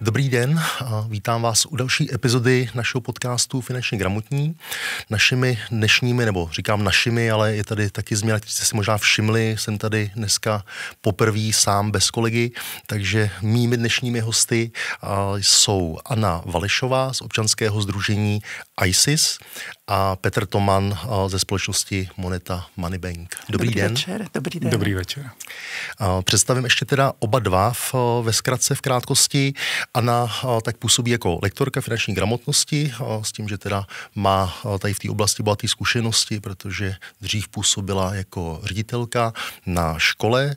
Dobrý den, vítám vás u další epizody našeho podcastu Finančně gramotní. Našimi dnešními, nebo říkám našimi, ale je tady taky změna, když jste si možná všimli, jsem tady dneska poprvé sám bez kolegy, takže mými dnešními hosty jsou Anna Valešová z občanského združení ISIS a Petr Toman eh, ze společnosti Moneta Moneybank. Dobrý, dobrý den. Večer, dobrý den. Dobrý večer. Eh, představím ještě teda oba dva v, eh, ve zkratce, v krátkosti. Anna tak působí jako lektorka finanční gramotnosti s tím, že teda má tady v té oblasti bohaté zkušenosti, protože dřív působila jako ředitelka na škole,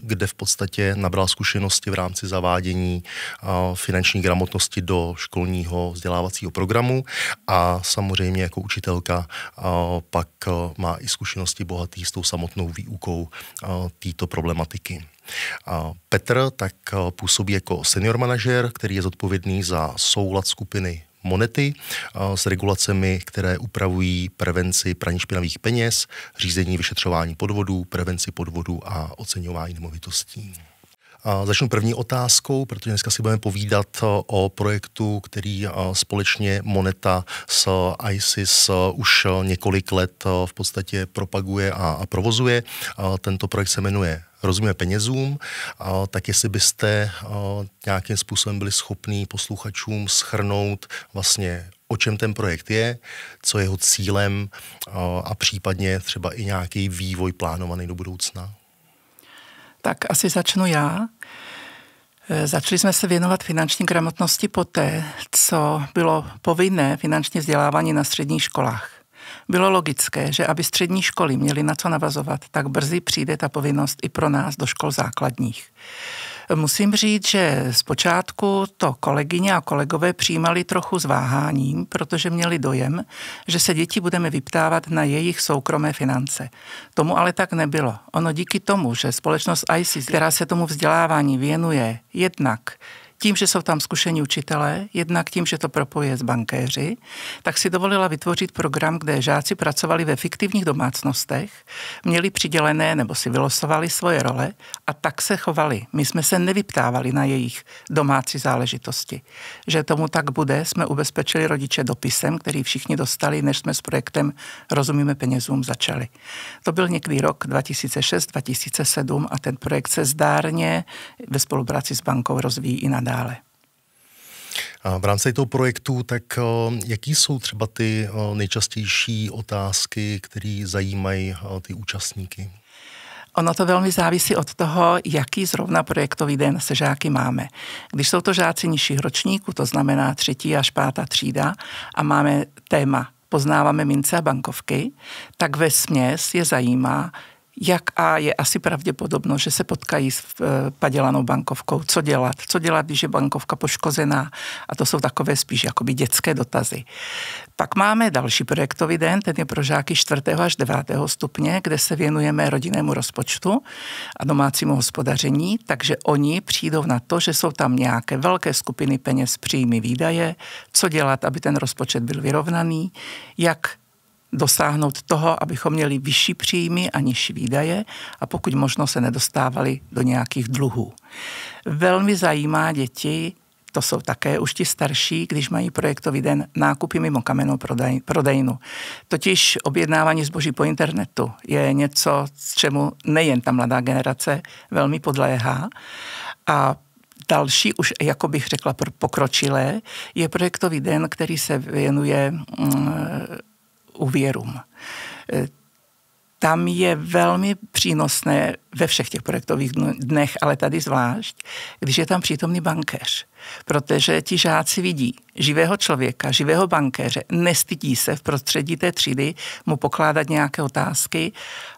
kde v podstatě nabrala zkušenosti v rámci zavádění finanční gramotnosti do školního vzdělávacího programu a samozřejmě jako učitelka pak e, má i zkušenosti bohatý s tou samotnou výukou e, této problematiky. E, Petr tak působí jako senior manažer, který je zodpovědný za soulad skupiny monety s regulacemi, které upravují prevenci praní špinavých peněz, řízení vyšetřování podvodů, prevenci podvodů a oceňování nemovitostí. Začnu první otázkou, protože dneska si budeme povídat e, o projektu, který e, společně Moneta s ISIS e, už několik let v podstatě propaguje a provozuje. Tento projekt se jmenuje rozumíme penězům, tak jestli byste nějakým způsobem byli schopní posluchačům schrnout vlastně o čem ten projekt je, co je jeho cílem a, a případně třeba i nějaký vývoj plánovaný do budoucna. Tak asi začnu já. E, začali jsme se věnovat finanční gramotnosti poté, co bylo povinné finanční vzdělávání na středních školách. Bylo logické, že aby střední školy měly na co navazovat, tak brzy přijde ta povinnost i pro nás do škol základních. Musím říct, že zpočátku to kolegyně a kolegové přijímali trochu zváháním, protože měli dojem, že se děti budeme vyptávat na jejich soukromé finance. Tomu ale tak nebylo. Ono díky tomu, že společnost ISIS, která se tomu vzdělávání věnuje, jednak tím, že jsou tam zkušení učitelé, jednak tím, že to propoje s bankéři, tak si dovolila vytvořit program, kde žáci pracovali ve fiktivních domácnostech, měli přidělené nebo si vylosovali svoje role a tak se chovali. My jsme se nevyptávali na jejich domácí záležitosti. Že tomu tak bude, jsme ubezpečili rodiče dopisem, který všichni dostali, než jsme s projektem Rozumíme penězům začali. To byl někdy rok 2006-2007 a ten projekt se zdárně ve spolupráci s bankou rozvíjí i nadále dále. A v rámci toho projektu, tak eh, jaký jsou třeba ty eh, nejčastější otázky, které zajímají eh, ty účastníky? Ono to velmi závisí od toho, jaký zrovna projektový den se žáky máme. Když jsou to žáci nižších ročníků, to znamená třetí až pátá třída, a máme téma poznáváme mince a bankovky, tak ve směs je zajímá, jak a je asi pravděpodobno, že se potkají s eh, padělanou bankovkou. Co dělat? Co dělat, když je bankovka poškozená? A to jsou takové spíš jakoby dětské dotazy. Pak máme další projektový den, ten je pro žáky 4. až 9. stupně, kde se věnujeme rodinnému rozpočtu a domácímu hospodaření, takže oni přijdou na to, že jsou tam nějaké velké skupiny peněz, příjmy, výdaje, co dělat, aby ten rozpočet byl vyrovnaný, jak dosáhnout toho, abychom měli vyšší příjmy a nižší výdaje a pokud možno se nedostávali do nějakých dluhů. Velmi zajímá děti, to jsou také už ti starší, když mají projektový den nákupy mimo kamenou prodej, prodejnu. Totiž objednávání zboží po internetu je něco, s čemu nejen ta mladá generace velmi podléhá a Další, už jako bych řekla pokročilé, je projektový den, který se věnuje mm, úvěrům. E, tam je velmi přínosné ve všech těch projektových dnech, ale tady zvlášť, když je tam přítomný bankéř. Protože ti žáci vidí živého člověka, živého bankéře, nestydí se v prostředí té třídy mu pokládat nějaké otázky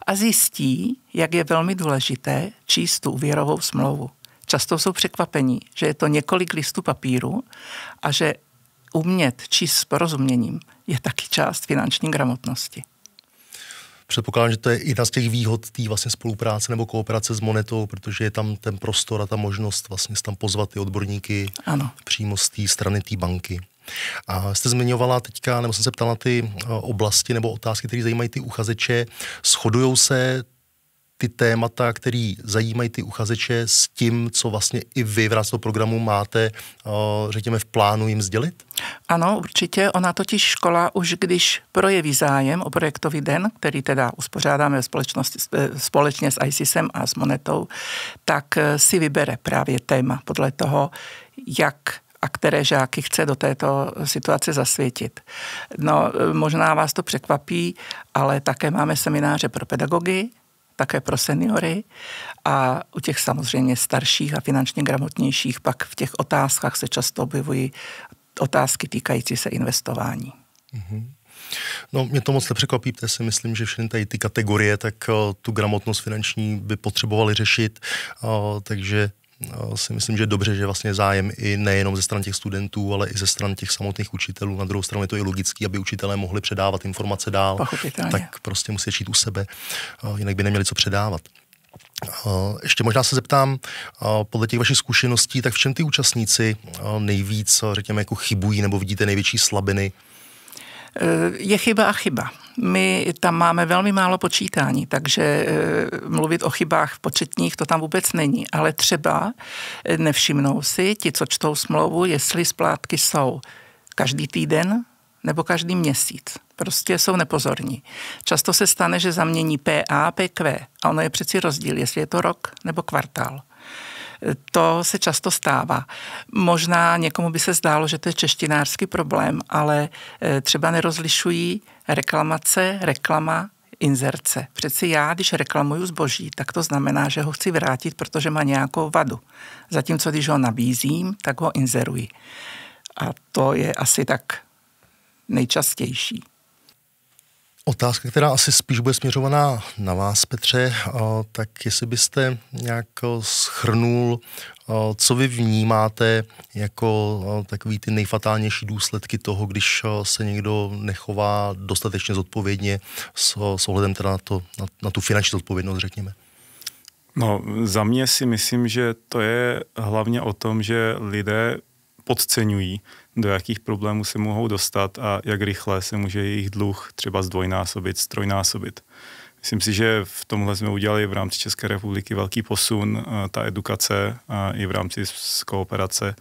a zjistí, jak je velmi důležité číst tu úvěrovou smlouvu. Často jsou překvapení, že je to několik listů papíru a že umět číst s porozuměním je taky část finanční gramotnosti. Předpokládám, že to je jedna z těch výhod té vlastně spolupráce nebo kooperace s Monetou, protože je tam ten prostor a ta možnost vlastně tam pozvat ty odborníky ano. přímo z té strany té banky. A jste zmiňovala teďka, nebo jsem se ptala na ty eh, oblasti nebo otázky, které zajímají ty uchazeče. Shodují se ty témata, které zajímají ty uchazeče s tím, co vlastně i vy v rámci programu máte, eh, řekněme, v plánu jim sdělit? Ano, určitě. Ona totiž škola už, když projeví zájem o projektový den, který teda uspořádáme společnosti, eh, společně s ISISem a s Monetou, tak eh, si vybere právě téma podle toho, jak a které žáky chce do této situace zasvětit. No, možná vás to překvapí, ale také máme semináře pro pedagogy, také pro seniory a u těch samozřejmě starších a finančně gramotnějších pak v těch otázkách se často objevují otázky týkající se investování. Mm-hmm. No, mě to moc protože si myslím, že všechny tady ty kategorie, tak eh, tu gramotnost finanční by potřebovali řešit, eh, takže si myslím, že je dobře, že vlastně zájem i nejenom ze stran těch studentů, ale i ze stran těch samotných učitelů. Na druhou stranu je to i logický, aby učitelé mohli předávat informace dál, tak prostě musí čít u sebe, jinak by neměli co předávat. Ještě možná se zeptám, podle těch vašich zkušeností, tak v čem ty účastníci nejvíc, řekněme, jako chybují nebo vidíte největší slabiny Eh, je chyba a chyba. My tam máme velmi málo počítání, takže eh, mluvit o chybách početních to tam vůbec není. Ale třeba eh, nevšimnou si ti, co čtou smlouvu, jestli splátky jsou každý týden nebo každý měsíc. Prostě jsou nepozorní. Často se stane, že zamění PA, PQ a ono je přeci rozdíl, jestli je to rok nebo kvartál. To se často stává. Možná někomu by se zdálo, že to je češtinářský problém, ale e, třeba nerozlišují reklamace, reklama, inzerce. Přeci já, když reklamuju zboží, tak to znamená, že ho chci vrátit, protože má nějakou vadu. Zatímco když ho nabízím, tak ho inzeruji. A to je asi tak nejčastější. Otázka, která asi spíš bude směřovaná na vás, Petře, tak jestli byste nějak e, schrnul, e, co vy vnímáte jako e, takový ty nejfatálnější důsledky toho, když se někdo nechová dostatečně zodpovědně s, s ohledem teda na, to, na, na tu finanční zodpovědnost, řekněme? No, za mě si myslím, že to je hlavně o tom, že lidé podceňují, do jakých problémů se mohou dostat a jak rychle se může jejich dluh třeba zdvojnásobit, strojnásobit. Myslím si, že v tomhle jsme udělali v rámci České republiky velký posun, eh, ta edukace a i v rámci kooperace,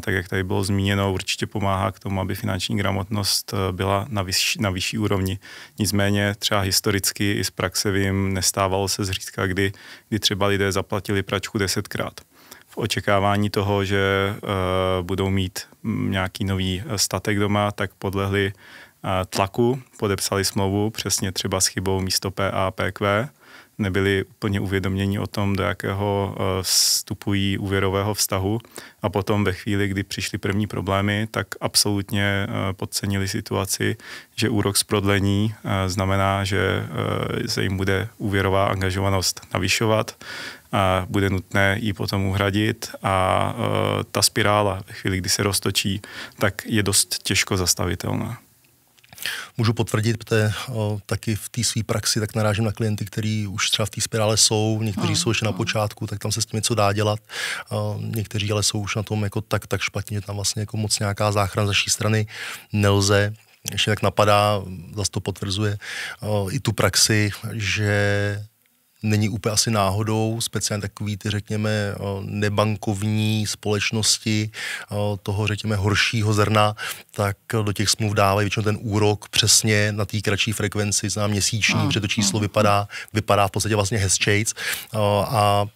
tak jak tady bylo zmíněno, určitě pomáhá k tomu, aby finanční gramotnost eh, byla na, vyš, na vyšší úrovni. Nicméně třeba historicky i z praxe vím, nestávalo se zřídka, kdy, kdy třeba lidé zaplatili pračku desetkrát očekávání toho, že eh, budou mít mm, nějaký nový eh, statek doma, tak podlehli eh, tlaku, podepsali smlouvu přesně třeba s chybou místo PA, PQ, nebyli úplně uvědoměni o tom, do jakého vstupují úvěrového vztahu a potom ve chvíli, kdy přišly první problémy, tak absolutně podcenili situaci, že úrok z prodlení znamená, že se jim bude úvěrová angažovanost navyšovat, a bude nutné ji potom uhradit a e, ta spirála ve chvíli, kdy se roztočí, tak je dost těžko zastavitelná. Můžu potvrdit, protože o, e, taky v té své praxi tak narážím na klienty, kteří už třeba v té spirále jsou, někteří no, jsou ještě na hmm. počátku, tak tam se s tím něco dá dělat, o, e, někteří ale jsou už na tom jako tak, tak špatně, že tam vlastně jako moc nějaká záchrana z naší strany nelze, ještě tak napadá, zase to potvrzuje o, i tu praxi, že není úplně asi náhodou, speciálně takový ty, řekněme, nebankovní společnosti toho, řekněme, horšího zrna, tak do těch smluv dávají většinou ten úrok přesně na té kratší frekvenci, znám měsíční, protože to číslo vypadá, vypadá v podstatě vlastně hezčejc a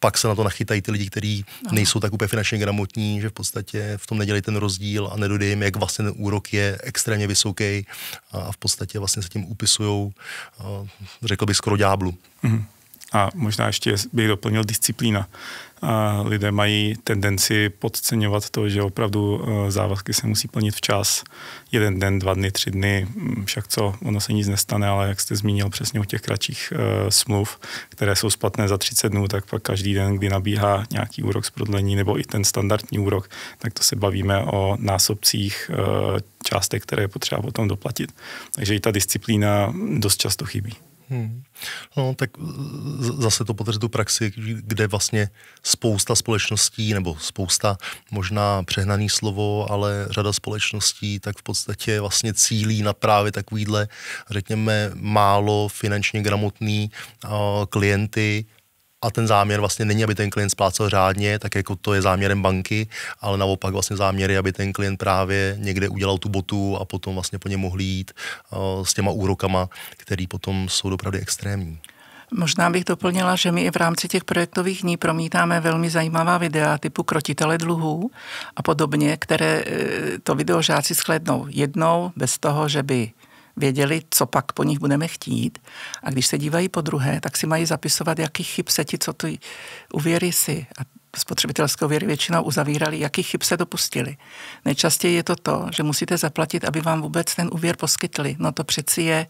pak se na to nachytají ty lidi, kteří nejsou tak úplně finančně gramotní, že v podstatě v tom nedělají ten rozdíl a nedodají, jim, jak vlastně ten úrok je extrémně vysoký a v podstatě vlastně se tím upisují, řekl bych, skoro ďáblu. Mm-hmm. A možná ještě bych doplnil disciplína. A lidé mají tendenci podceňovat to, že opravdu e, závazky se musí plnit včas. Jeden den, dva dny, tři dny, mm, však co, ono se nic nestane, ale jak jste zmínil přesně u těch kratších uh, smluv, které jsou splatné za 30 dnů, tak pak každý den, kdy nabíhá nějaký úrok z prodlení nebo i ten standardní úrok, tak to se bavíme o násobcích uh, částek, které je potřeba potom doplatit. Takže i ta disciplína dost často chybí. Hmm. No tak eh, zase to potřebuje tu praxi, kde vlastně spousta společností, nebo spousta možná přehnaný slovo, ale řada společností tak v podstatě vlastně cílí na právě takovýhle, řekněme, málo finančně gramotný uh, klienty, a ten záměr vlastně není, aby ten klient splácel řádně, tak jako to je záměrem banky, ale naopak vlastně záměr je, aby ten klient právě někde udělal tu botu a potom vlastně po něm mohl jít uh, s těma úrokama, které potom jsou dopravdy extrémní. Možná bych doplnila, že my i v rámci těch projektových dní promítáme velmi zajímavá videa typu krotitele dluhů a podobně, které eh, to videožáci shlednou jednou bez toho, že by věděli, co pak po nich budeme chtít. A když se dívají po druhé, tak si mají zapisovat, jaký chyb se ti, co ty uvěry si. A spotřebitelské uvěry většinou uzavírali, jaký chyb se dopustili. Nejčastěji je to to, že musíte zaplatit, aby vám vůbec ten úvěr poskytli. No to přeci je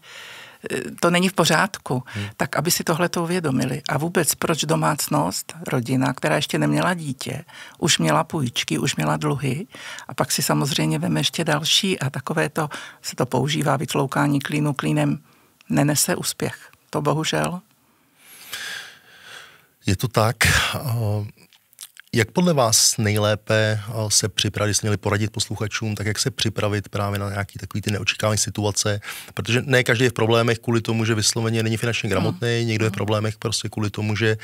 to není v pořádku, hmm. tak aby si tohle to uvědomili. A vůbec proč domácnost, rodina, která ještě neměla dítě, už měla půjčky, už měla dluhy a pak si samozřejmě veme ještě další a takové to se to používá, vytloukání klínu klínem, nenese úspěch. To bohužel. Je to tak. Jak podle vás nejlépe eh, se připravit, jestli měli poradit posluchačům, tak jak se připravit právě na nějaký takový ty neočekávané situace, protože ne každý je v problémech kvůli tomu, že vysloveně není finančně gramotný, mm. někdo je v hmm. problémech prostě kvůli tomu, že eh,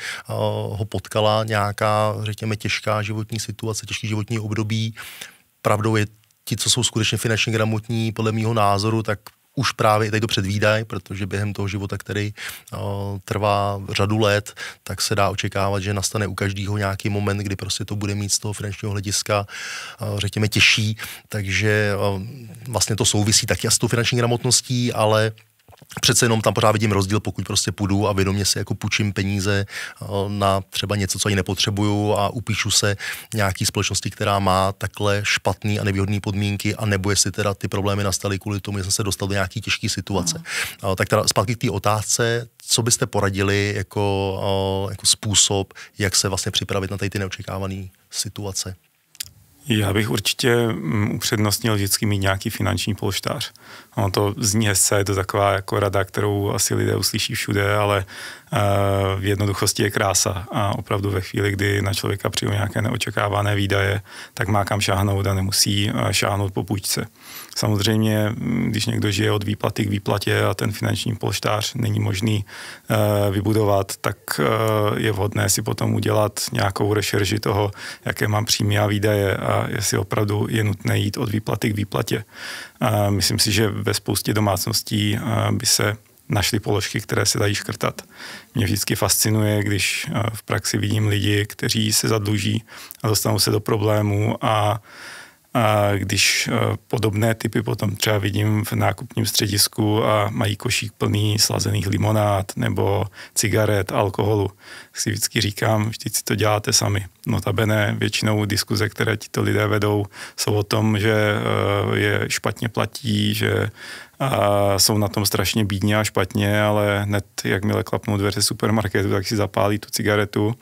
ho potkala nějaká, řekněme, těžká životní situace, těžký životní období. Pravdou je ti, co jsou skutečně finančně gramotní, podle mého názoru, tak už právě i tady to předvídají, protože během toho života, který uh, trvá řadu let, tak se dá očekávat, že nastane u každého nějaký moment, kdy prostě to bude mít z toho finančního hlediska, uh, řekněme, těžší. Takže uh, vlastně to souvisí taky s tou finanční gramotností, ale přece jenom tam pořád vidím rozdíl, pokud prostě půjdu a vědomě si jako půjčím peníze eh, na třeba něco, co ani nepotřebuju a upíšu se nějaký společnosti, která má takhle špatný a nevýhodné podmínky a nebo jestli teda ty problémy nastaly kvůli tomu, že jsem se dostal do nějaký těžké situace. No. Tak teda zpátky k té otázce, co byste poradili jako, eh, jako způsob, jak se vlastně připravit na tady ty neočekávané situace? Já bych určitě mm, upřednostnil vždycky mít nějaký finanční polštář. Ono to zní hezce, je to taková jako rada, kterou asi lidé uslyší všude, ale eh, v jednoduchosti je krása a opravdu ve chvíli, kdy na člověka přijde nějaké neočekávané výdaje, tak má kam šáhnout a nemusí eh, šáhnout po půjčce. Samozřejmě, mm, když někdo žije od výplaty k výplatě a ten finanční polštář není možný eh, vybudovat, tak je vhodné si potom udělat nějakou rešerži toho, jaké mám příjmy a výdaje a jestli opravdu je nutné jít od výplaty k výplatě. Myslím si, že ve spoustě domácností eh, by se našly položky, které se dají škrtat. Mě vždycky fascinuje, když eh, v praxi vidím lidi, kteří se zadluží a dostanou se do problému a když e, podobné typy potom třeba vidím v nákupním středisku a mají košík plný slazených limonád nebo cigaret, alkoholu, tak si vždycky říkám, vždyť si to děláte sami. Notabene většinou diskuze, které tito lidé vedou, jsou o tom, že e, je špatně platí, že a jsou na tom strašně bídně a špatně, ale hned jakmile klapnou dveře supermarketu, tak si zapálí tu cigaretu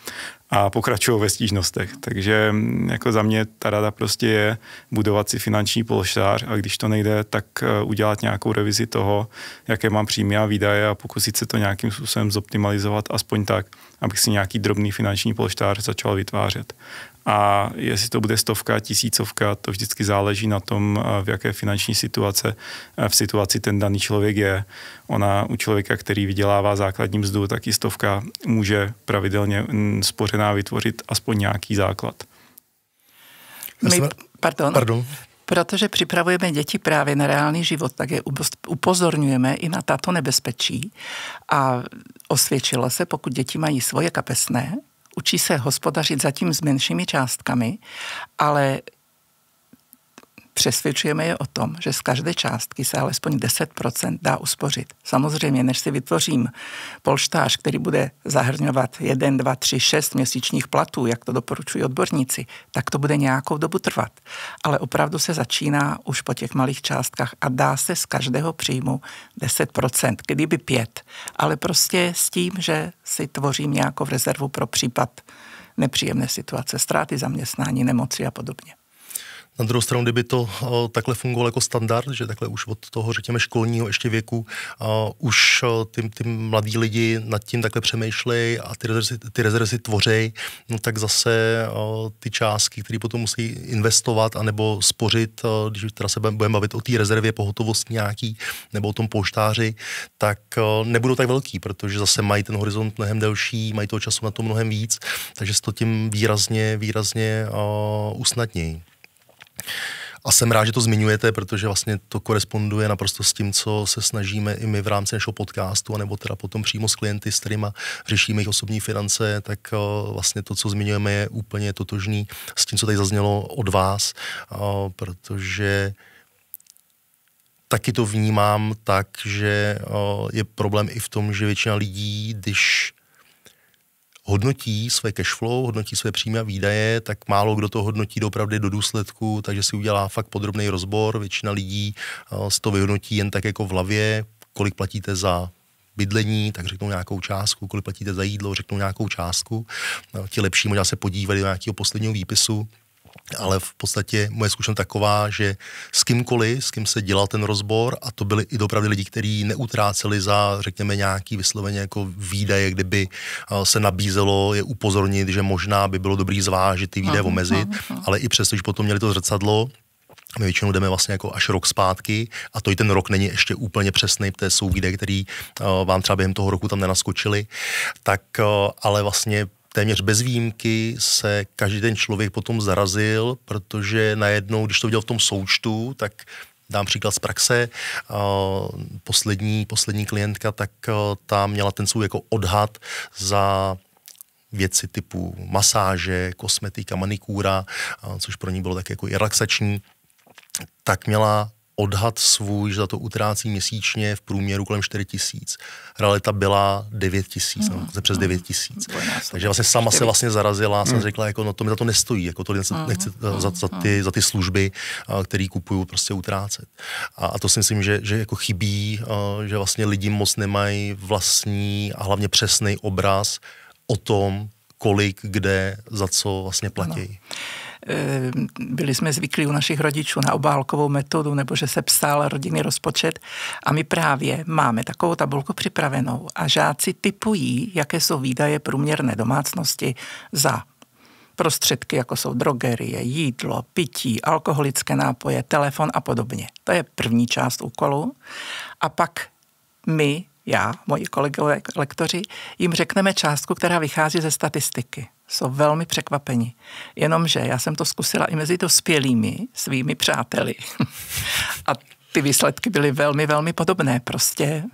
a pokračují ve stížnostech. Takže mm, jako za mě ta rada prostě je budovat si finanční polštář a když to nejde, tak eh, udělat nějakou revizi toho, jaké mám příjmy a výdaje a pokusit se to nějakým způsobem zoptimalizovat aspoň tak, abych si nějaký drobný finanční polštář začal vytvářet. A jestli to bude stovka, tisícovka, to vždycky záleží na tom, eh, v jaké finanční situace, eh, v situaci ten daný člověk je. Ona u člověka, který vydělává základní mzdu, tak i stovka může pravidelně mm, spořená vytvořit aspoň nějaký základ. My, pardon. pardon. Protože připravujeme děti právě na reálný život, tak je upozorňujeme i na tato nebezpečí. A osvědčilo se, pokud děti mají svoje kapesné, Učí se hospodařit zatím s menšími částkami, ale Přesvědčujeme je o tom, že z každé částky se alespoň 10% dá uspořit. Samozřejmě, než si vytvořím polštář, který bude zahrňovat 1, 2, 3, 6 měsíčních platů, jak to doporučují odborníci, tak to bude nějakou dobu trvat. Ale opravdu se začíná už po těch malých částkách a dá se z každého příjmu 10%, kdyby 5, ale prostě s tím, že si tvořím nějakou rezervu pro případ nepříjemné situace, ztráty zaměstnání, nemoci a podobně. Na druhou stranu, kdyby to eh, takhle fungovalo jako standard, že takhle už od toho, řekněme, školního ještě věku, eh, už eh, ty, ty mladí lidi nad tím takhle přemýšlejí a ty rezervy, ty rezervy tvořejí, no tak zase ty částky, které potom musí investovat anebo spořit, když teda se budeme bavit o té rezervě pohotovost nějaký nebo o tom poštáři, tak nebudou tak velký, protože zase mají ten horizont mnohem delší, mají toho času na to mnohem víc, takže se to tím výrazně, výrazně usnadnějí. A jsem rád, že to zmiňujete, protože vlastně to koresponduje naprosto s tím, co se snažíme i my v rámci našeho podcastu, anebo teda potom přímo s klienty, s kterými řešíme jejich osobní finance, tak eh, vlastně to, co zmiňujeme, je úplně totožný s tím, co tady zaznělo od vás, eh, protože taky to vnímám tak, že eh, je problém i v tom, že většina lidí, když hodnotí své flow, hodnotí své příjmy a výdaje, tak málo kdo to hodnotí dopravdy do důsledku, takže si udělá fakt podrobný rozbor. Většina lidí z eh, to vyhodnotí jen tak jako v hlavě, kolik platíte za bydlení, tak řeknou nějakou částku, kolik platíte za jídlo, řeknou nějakou částku. Eh, ti lepší možná se podívali do nějakého posledního výpisu, ale v podstatě moje zkušenost taková, že s kýmkoliv, s kým se dělal ten rozbor, a to byli i dopravy lidi, kteří neutráceli za, řekněme, nějaký vysloveně jako výdaje, kdyby eh, se nabízelo je upozornit, že možná by bylo dobrý zvážit ty výdaje aha, omezit, ale i přesto, že potom měli to zrcadlo, my většinou jdeme vlastně jako až rok zpátky a to i ten rok není ještě úplně přesný, protože jsou výdaje, který eh, vám třeba během toho roku tam nenaskočili, tak eh, ale vlastně téměř bez výjimky se každý ten člověk potom zarazil, protože najednou, když to viděl v tom součtu, tak dám příklad z praxe, poslední, poslední klientka, tak ta měla ten svůj jako odhad za věci typu masáže, kosmetika, manikúra, což pro ní bylo tak jako i relaxační, tak měla odhad svůj, že za to utrácí měsíčně v průměru kolem 4 tisíc. Realita byla 9 tisíc, mm. no, přes 9 mm. tisíc. Mm. Takže vlastně sama se vlastně zarazila, mm. jsem řekla, jako, no to mi za to nestojí, jako to nechci, mm. nechci mm. za, za, mm. ty, za ty služby, které kupuju, prostě utrácet. A, a to si myslím, že, že jako chybí, že vlastně lidi moc nemají vlastní a hlavně přesný obraz o tom, kolik, kde, za co vlastně platí. No. Ehm, byli jsme zvyklí u našich rodičů na obálkovou metodu, nebo že se psal rodinný rozpočet. A my právě máme takovou tabulku připravenou a žáci typují, jaké jsou výdaje průměrné domácnosti za prostředky, jako jsou drogerie, jídlo, pití, alkoholické nápoje, telefon a podobně. To je první část úkolu. A pak my já, moji kolegové lektoři, jim řekneme částku, která vychází ze statistiky. Jsou velmi překvapeni. Jenomže já jsem to zkusila i mezi dospělými svými přáteli. A ty výsledky byly velmi, velmi podobné. Prostě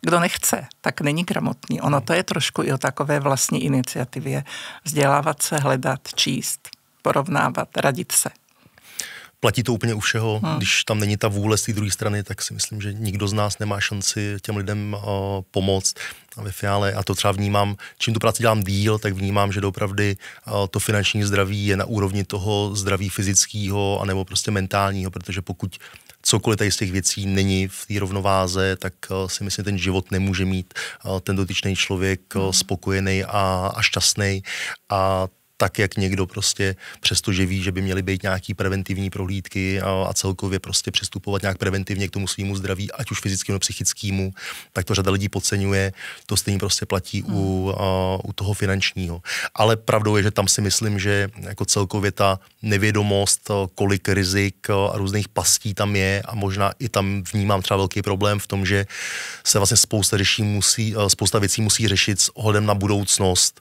kdo nechce, tak není gramotný. Ono to je trošku i o takové vlastní iniciativě. Vzdělávat se, hledat, číst, porovnávat, radit se platí to úplně u všeho. Hmm. Když tam není ta vůle z té druhé strany, tak si myslím, že nikdo z nás nemá šanci těm lidem uh, pomoct a ve finále. A to třeba vnímám, čím tu práci dělám díl, tak vnímám, že dopravdy uh, eh, to finanční zdraví je na úrovni toho zdraví fyzického anebo prostě mentálního, protože pokud cokoliv tady z těch věcí není v té rovnováze, tak uh, si myslím, že ten život nemůže mít uh, ten dotyčný člověk uh, spokojený a, a šťastný. A tak, jak někdo prostě, přestože ví, že by měly být nějaký preventivní prohlídky a, a celkově prostě přistupovat nějak preventivně k tomu svýmu zdraví, ať už fyzickému nebo psychickému, tak to řada lidí podceňuje. To stejně prostě platí hmm. u, a, u toho finančního. Ale pravdou je, že tam si myslím, že jako celkově ta nevědomost, kolik rizik a různých pastí tam je a možná i tam vnímám třeba velký problém v tom, že se vlastně spousta, řeší musí, spousta věcí musí řešit s ohledem na budoucnost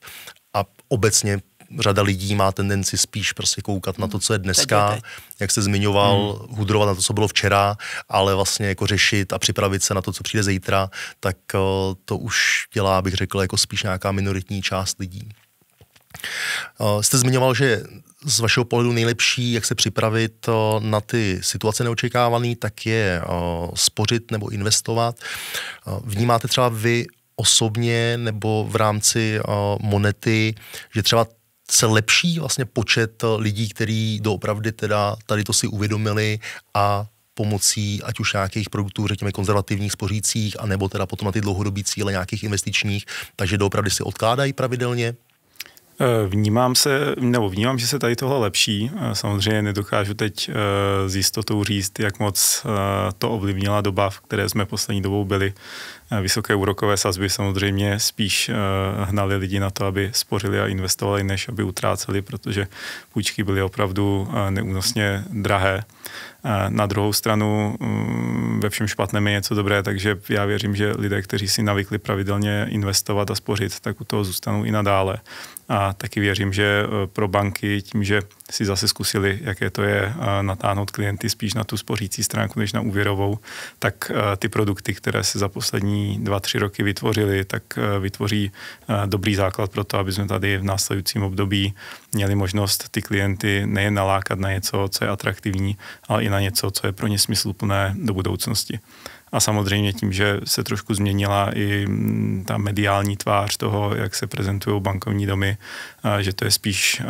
a obecně řada lidí má tendenci spíš prostě koukat na to, co je hmm. dneska, je jak se zmiňoval, hmm. hudrovat na to, co bylo včera, ale vlastně jako řešit a připravit se na to, co přijde zítra, tak eh, to už dělá, bych řekl, jako spíš nějaká minoritní část lidí. Eh, jste zmiňoval, že z vašeho pohledu nejlepší, jak se připravit eh, na ty situace neočekávané, tak je spořit nebo investovat. Vnímáte třeba vy osobně nebo v rámci monety, že třeba se lepší vlastně počet lidí, kteří doopravdy teda tady to si uvědomili a pomocí ať už nějakých produktů, řekněme, konzervativních, spořících, anebo teda potom na ty dlouhodobé cíle nějakých investičních, takže doopravdy si odkládají pravidelně, Eh, vnímám se, nebo vnímám, že se tady tohle lepší. Eh, samozřejmě nedokážu teď eh, s jistotou říct, jak moc to ovlivnila doba, v které jsme poslední dobou byli. Vysoké úrokové sazby samozřejmě spíš hnali lidi na to, aby spořili a investovali, než aby utráceli, protože půjčky byly opravdu neúnosně drahé. Na druhou stranu mm, ve všem špatném je něco dobré, takže já věřím, že lidé, kteří si navykli pravidelně investovat a spořit, tak u toho zůstanou i nadále. A taky věřím, že e, pro banky tím, že si zase zkusili, jaké to je e, natáhnout klienty spíš na tu spořící stránku než na úvěrovou, tak e, ty produkty, které se za poslední dva, tři roky vytvořily, tak vytvoří dobrý základ pro to, aby jsme tady v následujícím období měli možnost ty klienty nejen nalákat na něco, co je atraktivní, ale i na něco, co je pro ně smysluplné do budoucnosti. A samozřejmě tím, že se trošku změnila i mm, ta mediální tvář toho, jak se prezentují bankovní domy, že to je spíš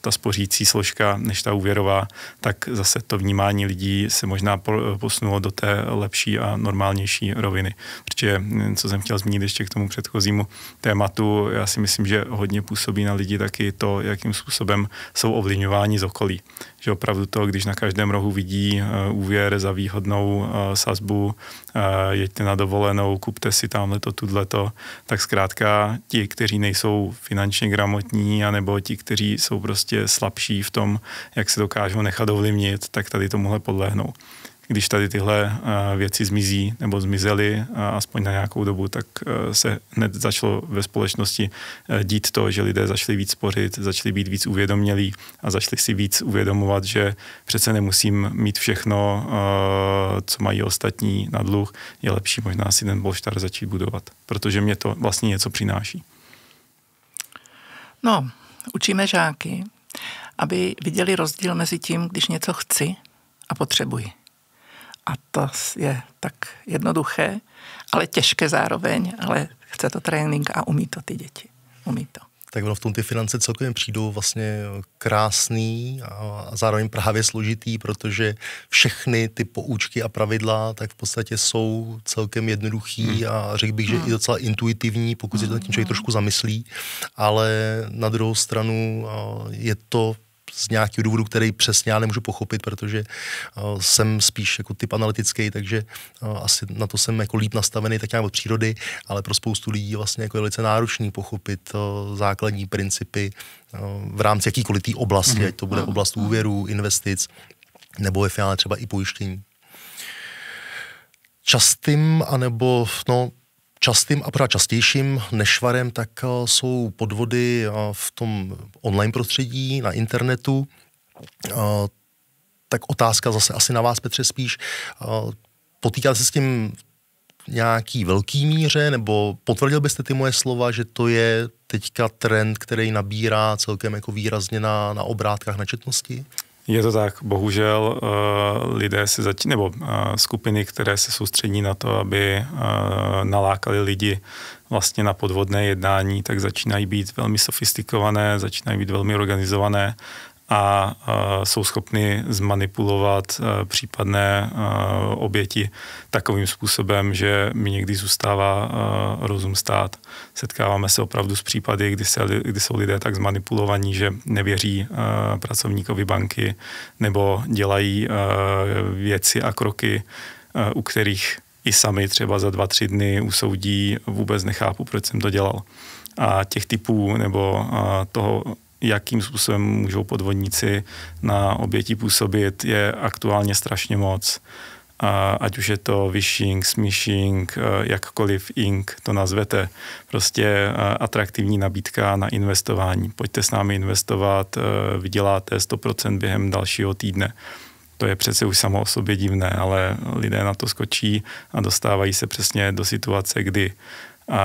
ta spořící složka než ta úvěrová, tak zase to vnímání lidí se možná posunulo do té lepší a normálnější roviny. Protože, mm, co jsem chtěl zmínit ještě k tomu předchozímu tématu, já si myslím, že hodně působí na lidi taky to, jakým způsobem jsou ovlivňováni z okolí. Že opravdu to, když na každém rohu vidí úvěr za výhodnou sazbu, Eh, jeďte na dovolenou, kupte si tamhleto, tudleto, tak zkrátka ti, kteří nejsou finančně gramotní, anebo ti, kteří jsou prostě slabší v tom, jak se dokážou nechat ovlivnit, tak tady tomuhle podlehnou když tady tyhle eh, věci zmizí nebo zmizely eh, aspoň na nějakou dobu, tak eh, se hned začalo ve společnosti dít to, že lidé začali víc spořit, začali být víc uvědomělí a začali si víc uvědomovat, že přece nemusím mít všechno, co mají ostatní na dluh, je lepší možná si ten bolštar začít budovat, protože mě to vlastně něco přináší. No, učíme žáky, aby viděli rozdíl mezi tím, když něco chci a potřebuji a to je tak jednoduché, ale těžké zároveň, ale chce to trénink a umí to ty děti. Umí to. Tak ono v tom ty finance celkově přijdou vlastně krásný a zároveň právě složitý, protože všechny ty poučky a pravidla tak v podstatě jsou celkem jednoduchý hmm. a řekl bych, že hmm. i docela intuitivní, pokud hmm. si to hmm. tím člověk hmm. trošku zamyslí, ale na druhou stranu je to z nějakého důvodu, který přesně já nemůžu pochopit, protože uh, jsem spíš jako typ analytický, takže uh, asi na to jsem jako líp nastavený, tak nějak od přírody, ale pro spoustu lidí vlastně jako je velice náročný pochopit uh, základní principy v rámci jakýkoliv té oblasti, mm-hmm. ať to bude mhm. oblast úvěrů, investic, nebo ve finále třeba i pojištění. Častým, anebo no, Častým a pořád častějším nešvarem tak eh, jsou podvody eh, v tom online prostředí, na internetu. Eh, tak otázka zase asi na vás, Petře, spíš. Potýkáte se s tím nějaký velký míře, nebo potvrdil byste ty moje slova, že to je teďka trend, který nabírá celkem jako výrazně na, na obrátkách na četnosti? Je to tak, bohužel eh, lidé se zatím, nebo eh, skupiny, které se soustředí na to, aby eh, nalákali lidi vlastně na podvodné jednání, tak začínají být velmi sofistikované, začínají být velmi organizované a jsou schopny zmanipulovat e, případné e, oběti takovým způsobem, že mi někdy zůstává e, rozum stát. Setkáváme se opravdu s případy, kdy, se, kdy jsou lidé tak zmanipulovaní, že nevěří pracovníkovi banky nebo dělají věci a kroky, u kterých i sami třeba za dva, tři dny usoudí, vůbec nechápu, proč jsem to dělal. A těch typů nebo toho jakým způsobem můžou podvodníci na oběti působit, je aktuálně strašně moc. A ať už je to vishing, smishing, eh, jakkoliv ink to nazvete. Prostě eh, atraktivní nabídka na investování. Pojďte s námi investovat, eh, vyděláte 100% během dalšího týdne. To je přece už samo o sobě divné, ale lidé na to skočí a dostávají se přesně do situace, kdy a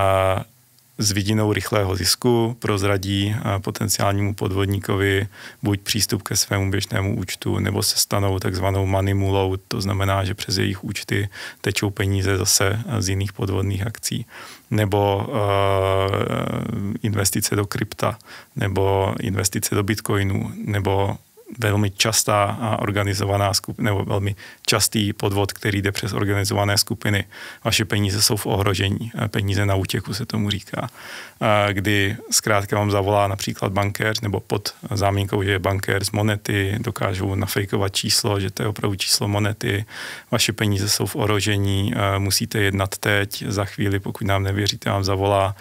s vidinou rychlého zisku prozradí eh, potenciálnímu podvodníkovi buď přístup ke svému běžnému účtu, nebo se stanou takzvanou money mulou, to znamená, že přes jejich účty tečou peníze zase eh, z jiných podvodných akcí nebo uh, investice do krypta, nebo investice do bitcoinu, nebo velmi častá a organizovaná skupina, nebo velmi častý podvod, který jde přes organizované skupiny. Vaše peníze jsou v ohrožení, eh, peníze na útěku se tomu říká. Eh, kdy zkrátka vám zavolá například bankér nebo pod záminkou, že je bankér z monety, dokážou nafejkovat číslo, že to je opravdu číslo monety, vaše peníze jsou v ohrožení, eh, musíte jednat teď, za chvíli, pokud nám nevěříte, vám zavolá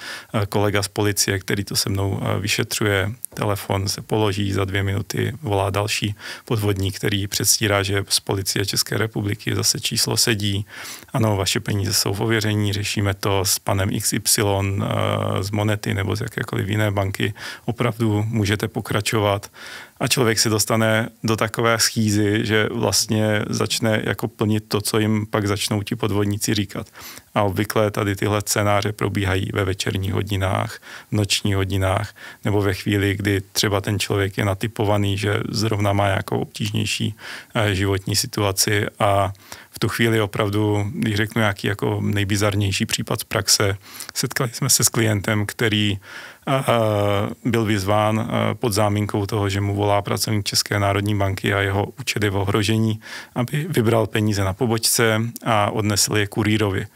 kolega z policie, který to se mnou vyšetřuje, telefon se položí, za dvě minuty volá další podvodník, který předstírá, že z policie České republiky zase číslo sedí. Ano, vaše peníze jsou v ověření, řešíme to s panem XY eh, z Monety nebo z jakékoliv jiné banky. Opravdu můžete pokračovat. A člověk se dostane do takové schýzy, že vlastně začne jako plnit to, co jim pak začnou ti podvodníci říkat. A obvykle tady tyhle scénáře probíhají ve večerních hodinách, nočních hodinách, nebo ve chvíli, kdy třeba ten člověk je natypovaný, že zrovna má nějakou obtížnější eh, životní situaci a v tu chvíli opravdu, když řeknu nějaký jako nejbizarnější případ z praxe, setkali jsme se s klientem, který a, a, byl vyzván a, pod záminkou toho, že mu volá pracovník České národní banky a jeho účet je v ohrožení, aby vybral peníze na pobočce a odnesl je kurýrovi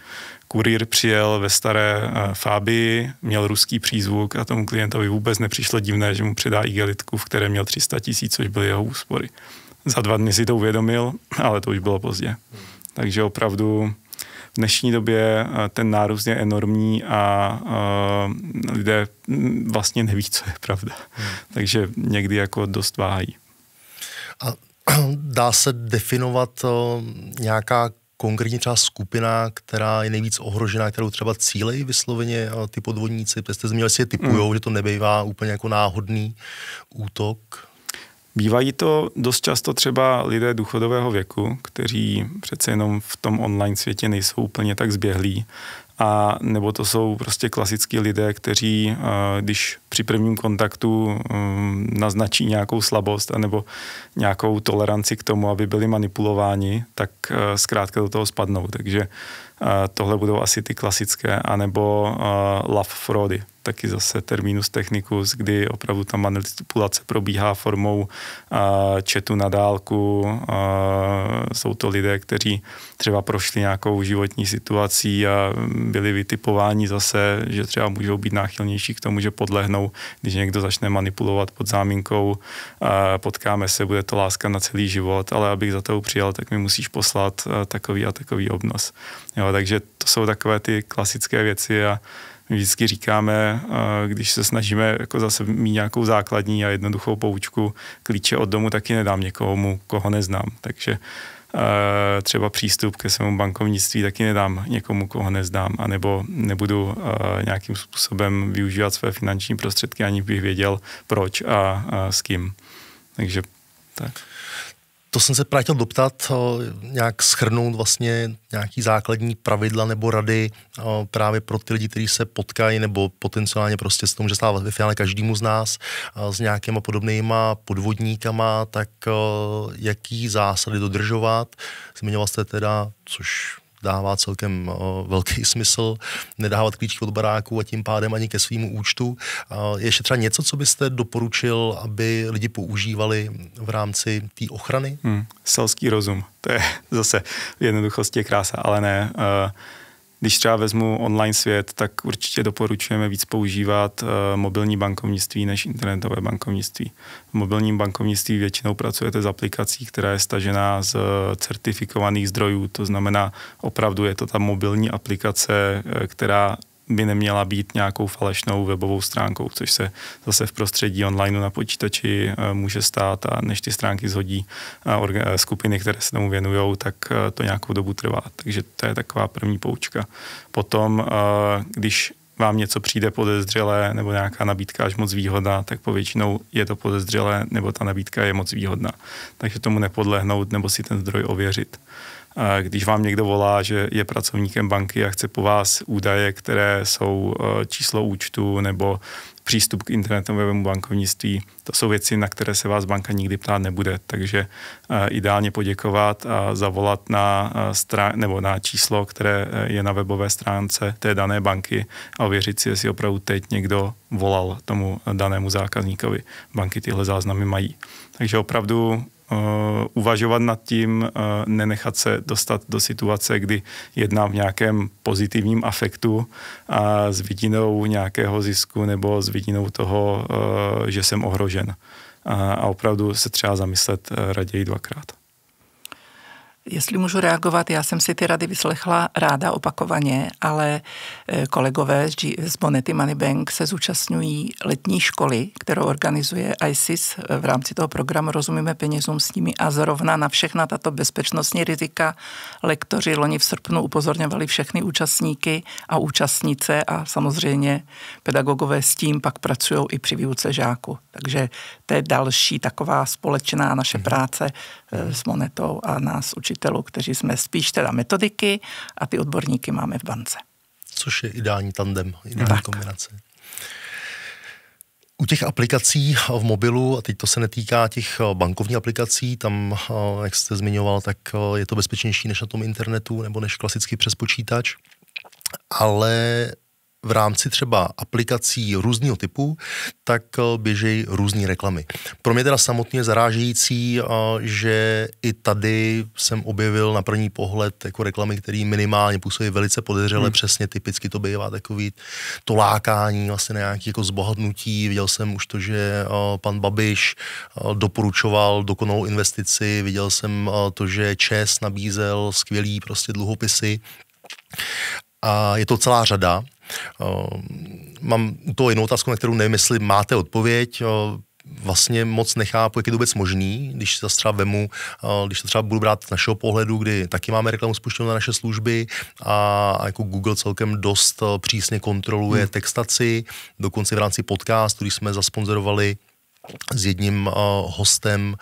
kurýr přijel ve staré Fábii, měl ruský přízvuk a tomu klientovi vůbec nepřišlo divné, že mu předá igelitku, v které měl 300 tisíc, což byly jeho úspory. Za dva dny si to uvědomil, ale to už bylo pozdě. Takže opravdu v dnešní době eh, ten nárůst je enormní a uh, lidé mm, vlastně neví, co je pravda. Hmm. Takže někdy jako dost váhají. A dá se definovat eh, nějaká konkrétní třeba skupina, která je nejvíc ohrožená, kterou třeba cílej vysloveně ty podvodníci, protože jste zmínil, si je typujou, mm. že to nebývá úplně jako náhodný útok? Bývají to dost často třeba lidé důchodového věku, kteří přece jenom v tom online světě nejsou úplně tak zběhlí. A nebo to jsou prostě klasický lidé, kteří, eh, když při prvním kontaktu mm, naznačí nějakou slabost nebo nějakou toleranci k tomu, aby byli manipulováni, tak eh, zkrátka do toho spadnou. Takže eh, tohle budou asi ty klasické, anebo love fraudy taky zase terminus technicus, kdy opravdu ta manipulace probíhá formou četu na dálku. Jsou to lidé, kteří třeba prošli nějakou životní situací a byli vytipováni zase, že třeba můžou být náchylnější k tomu, že podlehnou, když někdo začne manipulovat pod záminkou, potkáme se, bude to láska na celý život, ale abych za to přijal, tak mi musíš poslat takový a takový obnos. Jo, takže to jsou takové ty klasické věci a my vždycky říkáme, eh, když se snažíme jako zase mít nějakou základní a jednoduchou poučku, klíče od domu taky nedám někomu, koho neznám. Takže eh, třeba přístup ke svému bankovnictví taky nedám někomu, koho neznám, anebo nebudu eh, nějakým způsobem využívat své finanční prostředky, ani bych věděl proč a s kým. Takže tak to jsem se právě chtěl doptat, eh, nějak schrnout vlastně nějaký základní pravidla nebo rady eh, právě pro ty lidi, kteří se potkají nebo potenciálně prostě s tom, že stává ve finále každému z nás eh, s nějakýma podobnýma podvodníkama, tak jaký zásady dodržovat. Zmiňoval jste teda, což dává celkem eh, velký smysl nedávat klíčky od baráku a tím pádem ani ke svýmu účtu. Ještě třeba něco, co byste doporučil, aby lidi používali v rámci té ochrany? Hmm, selský rozum. To je zase v jednoduchosti krása, ale ne. Uh když třeba vezmu online svět, tak určitě doporučujeme víc používat eh, mobilní bankovnictví než internetové bankovnictví. V mobilním bankovnictví většinou pracujete s aplikací, která je stažená z eh, certifikovaných zdrojů, to znamená opravdu je to ta mobilní aplikace, eh, která by neměla být nějakou falešnou webovou stránkou, což se zase v prostředí online na počítači eh, může stát a než ty stránky zhodí eh, eh, skupiny, které se tomu věnují, tak to nějakou dobu trvá. Takže to je taková první poučka. Potom, když vám něco přijde podezřelé nebo nějaká nabídka až moc výhodná, tak povětšinou je to podezřelé nebo ta nabídka je moc výhodná. Takže tomu nepodlehnout nebo si ten zdroj ověřit. Když vám někdo volá, že je pracovníkem banky a chce po vás údaje, které jsou e, číslo účtu nebo přístup k internetovému bankovnictví, to jsou věci, na které se vás banka nikdy ptát nebude. Takže e, ideálně poděkovat a zavolat na, e, strán, nebo na číslo, které je na webové stránce té dané banky a ověřit si, jestli opravdu teď někdo volal tomu danému zákazníkovi. Banky tyhle záznamy mají. Takže opravdu Uh, uvažovat nad tím, uh, nenechat se dostat do situace, kdy jedná v nějakém pozitivním afektu a s vidinou nějakého zisku nebo s vidinou toho, uh, že jsem ohrožen. A opravdu se třeba zamyslet raději dvakrát. Jestli můžu reagovat, já jsem si ty rady vyslechla ráda opakovaně, ale eh, kolegové z, G- z Bonety Money Bank se zúčastňují letní školy, kterou organizuje ISIS eh, v rámci toho programu Rozumíme penězům s nimi a zrovna na všechna tato bezpečnostní rizika lektoři loni v srpnu upozorňovali všechny účastníky a účastnice a samozřejmě pedagogové s tím pak pracují i při výuce žáku. Takže to je další taková společná naše mhm. práce eh, s Monetou a nás učí učitelů, kteří jsme spíš teda metodiky a ty odborníky máme v bance. Což je ideální tandem, ideální tak. kombinace. U těch aplikací v mobilu, a teď to se netýká těch eh, bankovních aplikací, tam, eh, jak jste zmiňoval, tak eh, je to bezpečnější než na tom internetu nebo než klasicky přes počítač, ale v rámci třeba aplikací různého typu, tak eh, běžejí různé reklamy. Pro mě teda samotně zarážející, eh, že i tady jsem objevil na první pohled jako reklamy, které minimálně působí velice podezřele, hmm. přesně typicky to bývá takový to lákání, vlastně nějaké jako zbohatnutí. Viděl jsem už to, že eh, pan Babiš doporučoval dokonalou investici, viděl jsem to, že Čes nabízel skvělý prostě dluhopisy. A je to celá řada. Ehm, mám toho jinou otázku, na kterou nevím, jestli máte odpověď ehm, vlastně moc nechápu, jak je to vůbec možný, když se třeba vemu, ehm, když se třeba budu brát z našeho pohledu, kdy taky máme reklamu spuštěnou na naše služby a, a jako Google celkem dost přísně kontroluje hmm. textaci, dokonce v rámci podcastu, když jsme zasponzorovali s jedním hostem,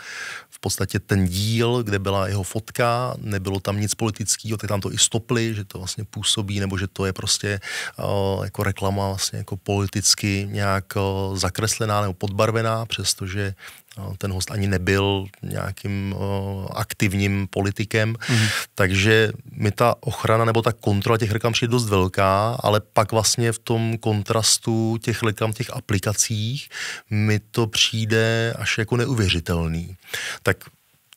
podstatě ten díl, kde byla jeho fotka, nebylo tam nic politického, tak tam to i stopli, že to vlastně působí, nebo že to je prostě uh, jako reklama vlastně jako politicky nějak uh, zakreslená nebo podbarvená, přestože No, ten host ani nebyl nějakým aktivním politikem, mm-hmm. takže mi ta ochrana nebo ta kontrola těch reklam přijde dost velká, ale pak vlastně v tom kontrastu těch reklam, těch aplikacích mi to přijde až jako neuvěřitelný. Tak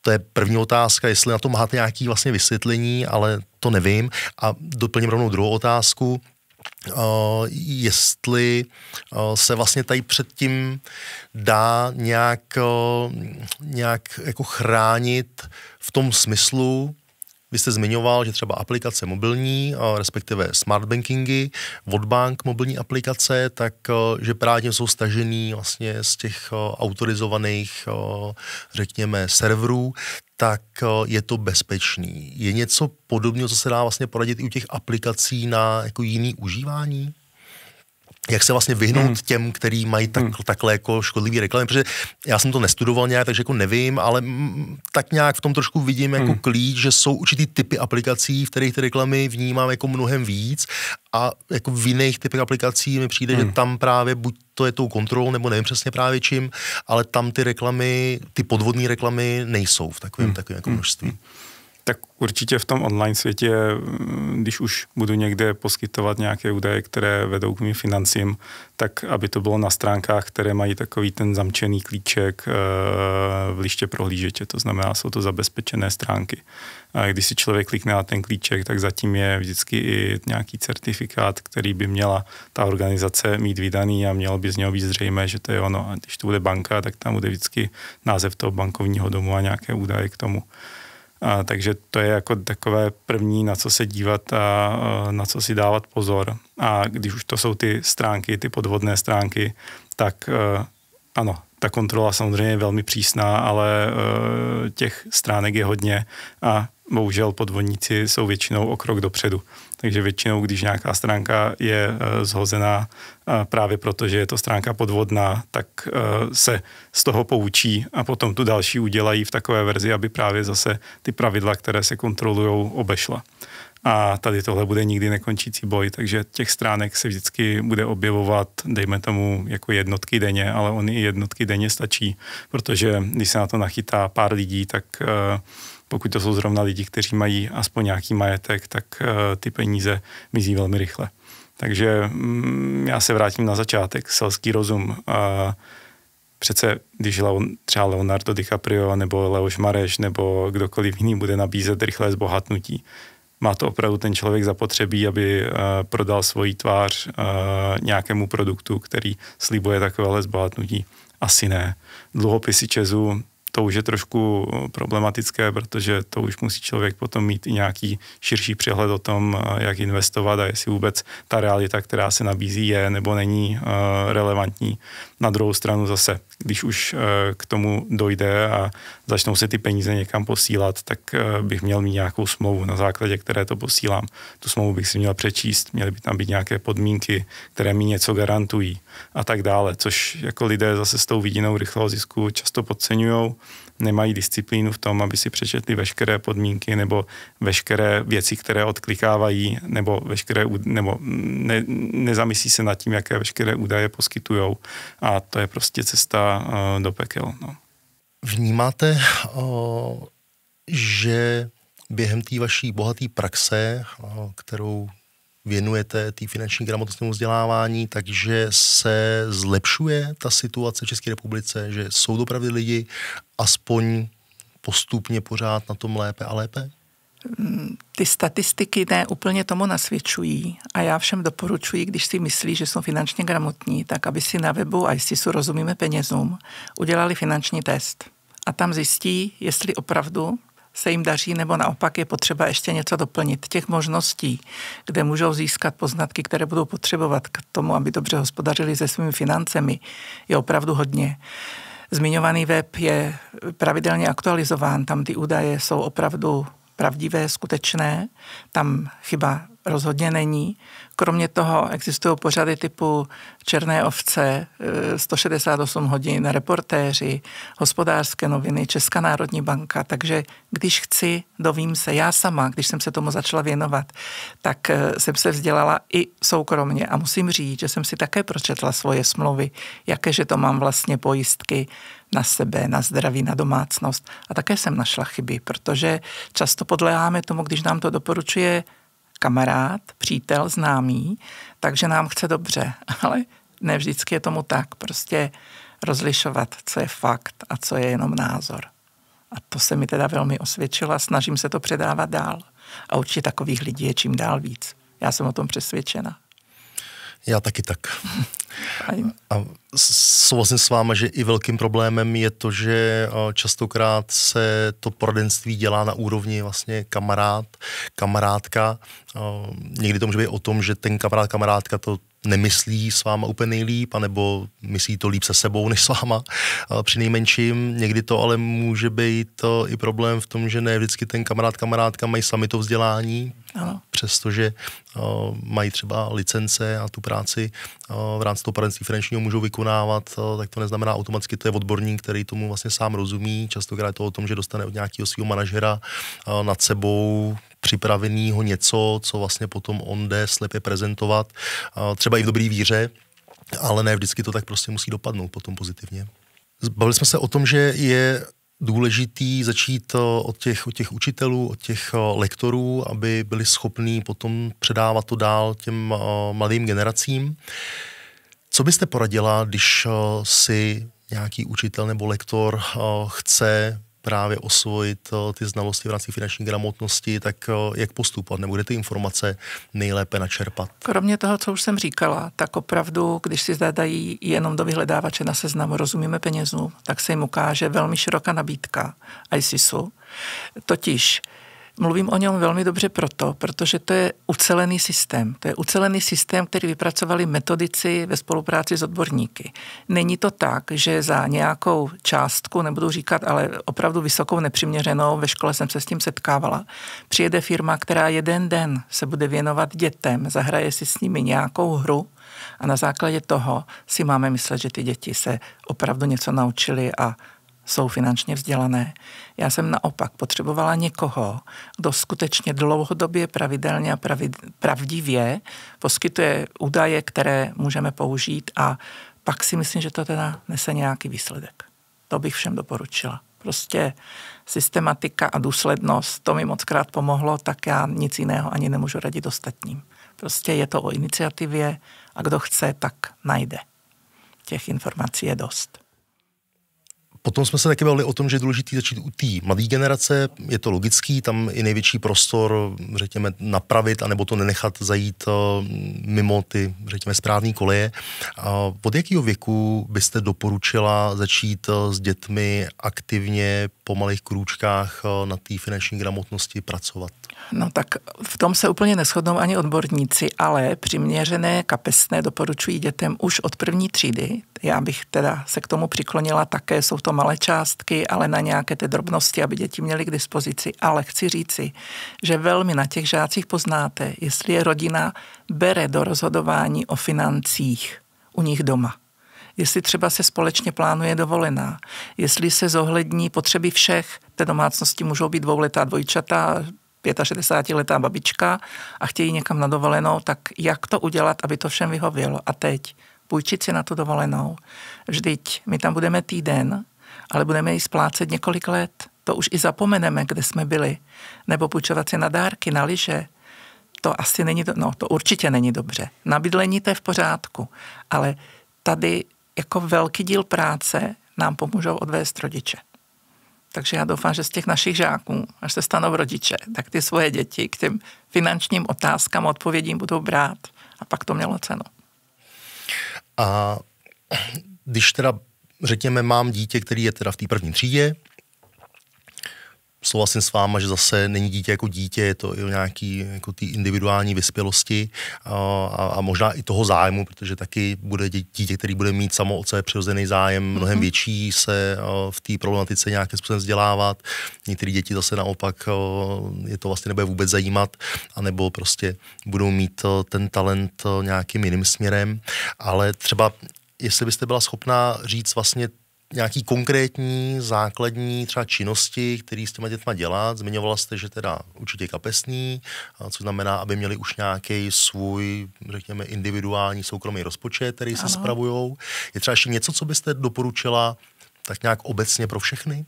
to je první otázka, jestli na to máte nějaké vlastně vysvětlení, ale to nevím. A doplním rovnou druhou otázku Uh, jestli uh, se vlastně tady předtím dá nějak, uh, nějak jako chránit v tom smyslu, vy jste zmiňoval, že třeba aplikace mobilní, respektive smart bankingy, vodbank mobilní aplikace, tak že právě jsou stažený vlastně z těch autorizovaných, řekněme, serverů, tak eh, je to bezpečný. Je něco podobného, co se dá vlastně poradit i u těch aplikací na jako jiný užívání? jak se vlastně vyhnout hmm. těm, který mají tak, hmm. takhle jako škodlivý reklamy, protože já jsem to nestudoval nějak, takže jako nevím, ale m, tak nějak v tom trošku vidím jako hmm. klíč, že jsou určitý typy aplikací, v kterých ty reklamy vnímám jako mnohem víc a jako v jiných typech aplikací mi přijde, hmm. že tam právě buď to je tou kontrolou, nebo nevím přesně právě čím, ale tam ty reklamy, ty podvodní reklamy nejsou v takovém, hmm. takovém jako hmm. množství. Hmm. Tak určitě v tom online světě, mm, když už budu někde poskytovat nějaké údaje, které vedou k mým financím, tak aby to bylo na stránkách, které mají takový ten zamčený klíček eh, v liště prohlížeče, to znamená, jsou to zabezpečené stránky. A když si člověk klikne na ten klíček, tak zatím je vždycky i nějaký certifikát, který by měla ta organizace mít vydaný a mělo by z něho být zřejmé, že to je ono. A když to bude banka, tak tam bude vždycky název toho bankovního domu a nějaké údaje k tomu. A, takže to je jako takové první, na co se dívat a na co si dávat pozor. A když už to jsou ty stránky, ty podvodné stránky, tak e, ano, ta kontrola samozřejmě je velmi přísná, ale e, těch stránek je hodně a bohužel podvodníci jsou většinou o krok dopředu takže většinou, když nějaká stránka je eh, zhozená eh, právě proto, že je to stránka podvodná, tak eh, se z toho poučí a potom tu další udělají v takové verzi, aby právě zase ty pravidla, které se kontrolují, obešla. A tady tohle bude nikdy nekončící boj, takže těch stránek se vždycky bude objevovat, dejme tomu, jako jednotky denně, ale oni i jednotky denně stačí, protože když se na to nachytá pár lidí, tak pokud to jsou zrovna lidi, kteří mají aspoň nějaký majetek, tak eh, ty peníze mizí velmi rychle. Takže mm, já se vrátím na začátek. Selský rozum. Přece, když třeba Leonardo DiCaprio nebo Leoš Mareš nebo kdokoliv jiný bude nabízet rychlé zbohatnutí, má to opravdu ten člověk zapotřebí, aby eh, prodal svoji tvář eh, nějakému produktu, který slibuje takovéhle zbohatnutí? Asi ne. Dluhopisy Česu to už je trošku eh, problematické, protože to už musí člověk potom mít i nějaký širší přehled o tom, eh, jak investovat a jestli vůbec ta realita, která se nabízí, je nebo není eh, relevantní. Na druhou stranu zase když už eh, k tomu dojde a začnou se ty peníze někam posílat, tak eh, bych měl mít nějakou smlouvu, na základě které to posílám. Tu smlouvu bych si měl přečíst, měly by tam být nějaké podmínky, které mi něco garantují a tak dále, což jako lidé zase s tou vidinou rychlého zisku často podceňují nemají disciplínu v tom, aby si přečetli veškeré podmínky nebo veškeré věci, které odklikávají, nebo, veškeré, nebo ne, nezamyslí se nad tím, jaké veškeré údaje poskytují. A to je prostě cesta eh, do pekel. No. Vnímáte, o, eh, že během té vaší bohaté praxe, o, eh, kterou věnujete té finanční gramotnostnému vzdělávání, takže se zlepšuje ta situace v České republice, že jsou dopravy lidi aspoň postupně pořád na tom lépe a lépe? Mm, ty statistiky ne úplně tomu nasvědčují a já všem doporučuji, když si myslí, že jsou finančně gramotní, tak aby si na webu si rozumíme penězům, udělali finanční test a tam zjistí, jestli opravdu se jim daří, nebo naopak je potřeba ještě něco doplnit. Těch možností, kde můžou získat poznatky, které budou potřebovat k tomu, aby dobře hospodařili se svými financemi, je opravdu hodně. Zmiňovaný web je pravidelně aktualizován, tam ty údaje jsou opravdu pravdivé, skutečné, tam chyba rozhodně není. Kromě toho existují pořady typu Černé ovce, 168 eh, hodin, reportéři, hospodářské noviny, Česká národní banka, takže když chci, dovím se. Já sama, když jsem se tomu začala věnovat, tak eh, jsem se vzdělala i soukromně a musím říct, že jsem si také pročetla svoje smlouvy, jaké, že to mám vlastně pojistky, na sebe, na zdraví, na domácnost. A také jsem našla chyby, protože často podleháme tomu, když nám to doporučuje kamarád, přítel, známý, takže nám chce dobře, ale ne vždycky je tomu tak. Prostě rozlišovat, co je fakt a co je jenom názor. A to se mi teda velmi osvědčilo a snažím se to předávat dál. A určitě takových lidí je čím dál víc. Já jsem o tom přesvědčena. Já taky tak. A souhlasím s váma, že i velkým problémem je to, že častokrát se to poradenství dělá na úrovni vlastně kamarád, kamarádka. Někdy to může být o tom, že ten kamarád, kamarádka to nemyslí s váma úplně nejlíp, anebo myslí to líp se sebou než s váma. Při nejmenším někdy to ale může být to e, i problém v tom, že ne vždycky ten kamarád, kamarádka mají sami to vzdělání, přestože e, mají třeba licence a tu práci e, v rámci toho poradenství finančního můžou vykonávat, tak to neznamená automaticky, to je odborník, který tomu vlastně sám rozumí. Častokrát je to o tom, že dostane od nějakého svého manažera nad sebou připraveného něco, co vlastně potom on jde slepě prezentovat, třeba i v dobrý víře, ale ne vždycky to tak prostě musí dopadnout potom pozitivně. Bavili jsme se o tom, že je důležitý začít e, od těch, od těch učitelů, od těch e, lektorů, aby byli schopní potom předávat to dál těm e, mladým generacím. Co byste poradila, když si nějaký učitel nebo lektor chce právě osvojit eh, ty znalosti v rámci finanční gramotnosti, tak eh, jak postupovat, nebo kde ty informace nejlépe načerpat? Kromě toho, co už jsem říkala, tak opravdu, když si zadají jenom do vyhledávače na seznamu Rozumíme penězům, tak se jim ukáže velmi široká nabídka ISISu. Totiž Mluvím o něm velmi dobře proto, protože to je ucelený systém. To je ucelený systém, který vypracovali metodici ve spolupráci s odborníky. Není to tak, že za nějakou částku, nebudu říkat, ale opravdu vysokou nepřiměřenou, ve škole jsem se s tím setkávala, přijede firma, která jeden den se bude věnovat dětem, zahraje si s nimi nějakou hru, a na základě toho si máme myslet, že ty děti se opravdu něco naučili a jsou finančně vzdělané. Já jsem naopak potřebovala někoho, kdo skutečně dlouhodobě, pravidelně a pravid, pravdivě poskytuje údaje, které můžeme použít a pak si myslím, že to teda nese nějaký výsledek. To bych všem doporučila. Prostě systematika a důslednost, to mi moc krát pomohlo, tak já nic jiného ani nemůžu radit ostatním. Prostě je to o iniciativě a kdo chce, tak najde. Těch informací je dost. Potom jsme se taky bavili o tom, že je důležité začít u té mladé generace, je to logický, tam je největší prostor, řekněme, napravit, anebo to nenechat zajít uh, mimo ty, řekněme, správné koleje. Uh, od jakého věku byste doporučila začít uh, s dětmi aktivně po malých krůčkách uh, na té finanční gramotnosti pracovat? No tak v tom se úplně neschodnou ani odborníci, ale přiměřené kapesné doporučují dětem už od první třídy. Já bych teda se k tomu přiklonila také, jsou to malé částky, ale na nějaké ty drobnosti, aby děti měly k dispozici. Ale chci říci, že velmi na těch žácích poznáte, jestli je rodina bere do rozhodování o financích u nich doma jestli třeba se společně plánuje dovolená, jestli se zohlední potřeby všech, té domácnosti můžou být dvouletá dvojčata, 65-letá babička a chtějí někam na dovolenou, tak jak to udělat, aby to všem vyhovělo? A teď půjčit si na tu dovolenou. Vždyť my tam budeme týden, ale budeme ji splácet několik let. To už i zapomeneme, kde jsme byli. Nebo půjčovat si na dárky, na liže. To asi není, do... no to určitě není dobře. Na bydlení to je v pořádku, ale tady jako velký díl práce nám pomůžou odvést rodiče. Takže já doufám, že z těch našich žáků, až se stanou rodiče, tak ty svoje děti k těm finančním otázkám a odpovědím budou brát. A pak to mělo cenu. A když teda, řekněme, mám dítě, který je teda v té první třídě, souhlasím s váma, že zase není dítě jako dítě, je to i o nějaký jako tý individuální vyspělosti a, a možná i toho zájmu, protože taky bude dítě, který bude mít samo od sebe přirozený zájem mnohem mm-hmm. větší, se v té problematice nějakým způsobem vzdělávat. Některé děti zase naopak je to vlastně nebude vůbec zajímat, anebo prostě budou mít ten talent nějakým jiným směrem, ale třeba jestli byste byla schopná říct vlastně nějaký konkrétní základní třeba činnosti, které s těma dětma dělat. Zmiňovala jste, že teda určitě kapesný, což znamená, aby měli už nějaký svůj, řekněme, individuální soukromý rozpočet, který se spravujou. Je třeba ještě něco, co byste doporučila tak nějak obecně pro všechny?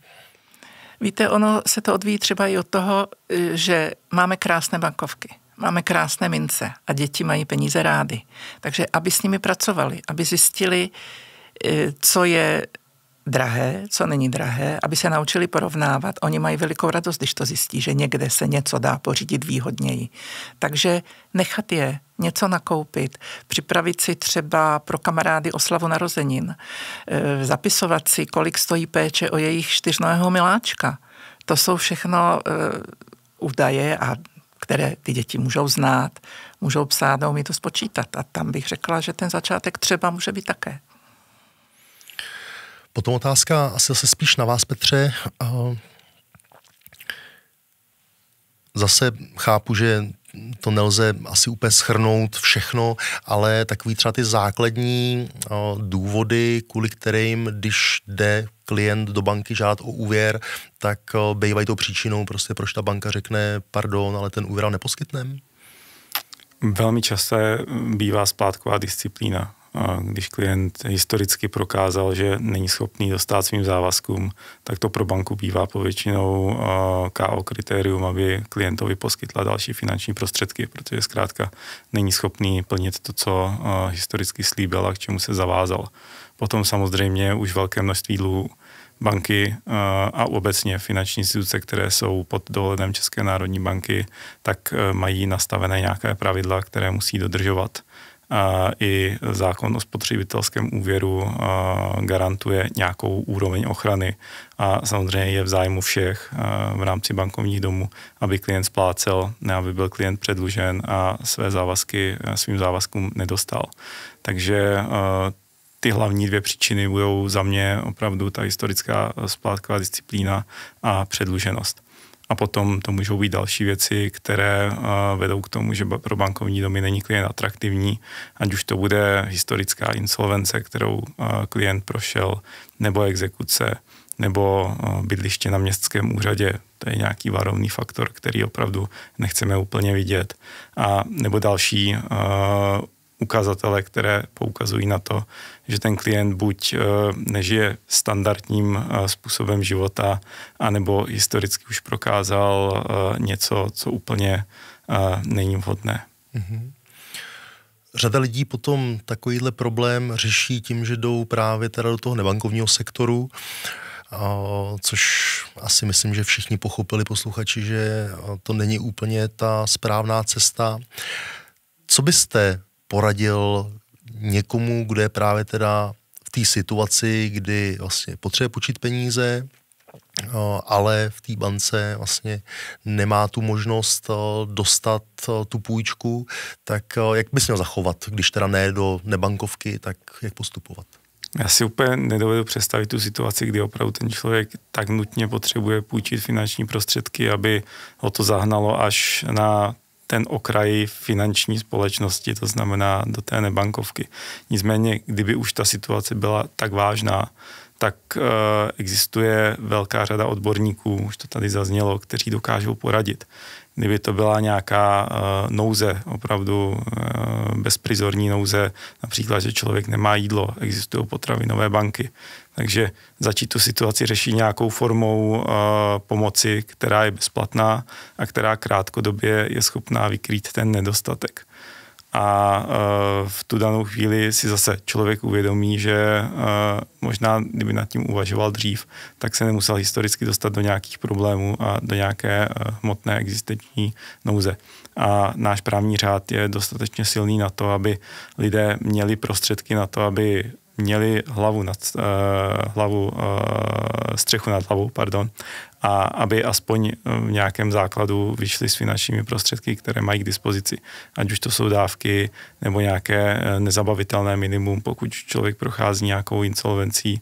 Víte, ono se to odvíjí třeba i od toho, e, že máme krásné bankovky máme krásné mince a děti mají peníze rády. Takže aby s nimi pracovali, aby zjistili, e, co je drahé, co není drahé, aby se naučili porovnávat. Oni mají velikou radost, když to zjistí, že někde se něco dá pořídit výhodněji. Takže nechat je něco nakoupit, připravit si třeba pro kamarády oslavu narozenin, eh, zapisovat si, kolik stojí péče o jejich čtyřnohého miláčka. To jsou všechno eh, údaje a které ty děti můžou znát, můžou psát a umí to spočítat. A tam bych řekla, že ten začátek třeba může být také. Potom otázka asi se spíš na vás, Petře. Zase chápu, že to nelze asi úplně schrnout všechno, ale takový třeba ty základní důvody, kvůli kterým, když jde klient do banky žádat o úvěr, tak bývají to příčinou, prostě proč ta banka řekne, pardon, ale ten úvěr neposkytneme? Velmi často bývá splátková disciplína. Když klient historicky prokázal, že není schopný dostat svým závazkům, tak to pro banku bývá povětšinou KO kritérium, aby klientovi poskytla další finanční prostředky, protože zkrátka není schopný plnit to, co historicky slíbil a k čemu se zavázal. Potom samozřejmě už velké množství dluhů banky a obecně finanční instituce, které jsou pod dohledem České národní banky, tak e, mají nastavené nějaké pravidla, které musí dodržovat i zákon o spotřebitelském úvěru garantuje nějakou úroveň ochrany a samozřejmě je v zájmu všech v rámci bankovních domů, aby klient splácel, ne aby byl klient předlužen a své závazky svým závazkům nedostal. Takže ty hlavní dvě příčiny budou za mě opravdu ta historická splátková disciplína a předluženost. A potom to můžou být další věci, které eh, vedou k tomu, že pro bankovní domy není klient atraktivní, ať už to bude historická insolvence, kterou eh, klient prošel, nebo exekuce, nebo eh, bydliště na městském úřadě. To je nějaký varovný faktor, který opravdu nechceme úplně vidět. A nebo další ukazatele, které poukazují na to, že ten klient buď eh, nežije standardním eh, způsobem života, anebo historicky už prokázal eh, něco, co úplně není vhodné. Mm-hmm. Řada lidí potom takovýhle problém řeší tím, že jdou právě teda do toho nebankovního sektoru, což asi myslím, že všichni pochopili posluchači, že to není úplně ta správná cesta. Co byste poradil někomu, kde je právě teda v té situaci, kdy vlastně potřebuje počít peníze, no, ale v té bance vlastně nemá tu možnost eh, dostat eh, tu půjčku, tak eh, jak bys měl zachovat, když teda ne do nebankovky, tak jak postupovat? Já si úplně nedovedu představit tu situaci, kdy opravdu ten člověk tak nutně potřebuje půjčit finanční prostředky, aby ho to zahnalo až na ten okraj finanční společnosti, to znamená do té nebankovky. Nicméně, kdyby už ta situace byla tak vážná, tak eh, existuje velká řada odborníků, už to tady zaznělo, kteří dokážou poradit. Kdyby to byla nějaká eh, nouze, opravdu eh, bezprizorní nouze, například, že člověk nemá jídlo, existují potravinové banky. Takže začít tu situaci řešit nějakou formou pomoci, která je bezplatná a která krátkodobě je schopná vykrýt ten nedostatek a e, v tu danou chvíli si zase člověk uvědomí, že e, možná kdyby nad tím uvažoval dřív, tak se nemusel historicky dostat do nějakých problémů a do nějaké e, hmotné existenční nouze. A náš právní řád je dostatečně silný na to, aby lidé měli prostředky na to, aby měli hlavu nad, uh, hlavu, uh, střechu nad hlavou, pardon, a aby aspoň eh, v nějakém základu vyšli s finančními prostředky, které mají k dispozici. Ať už to jsou dávky nebo nějaké nezabavitelné minimum, pokud člověk prochází nějakou insolvencí,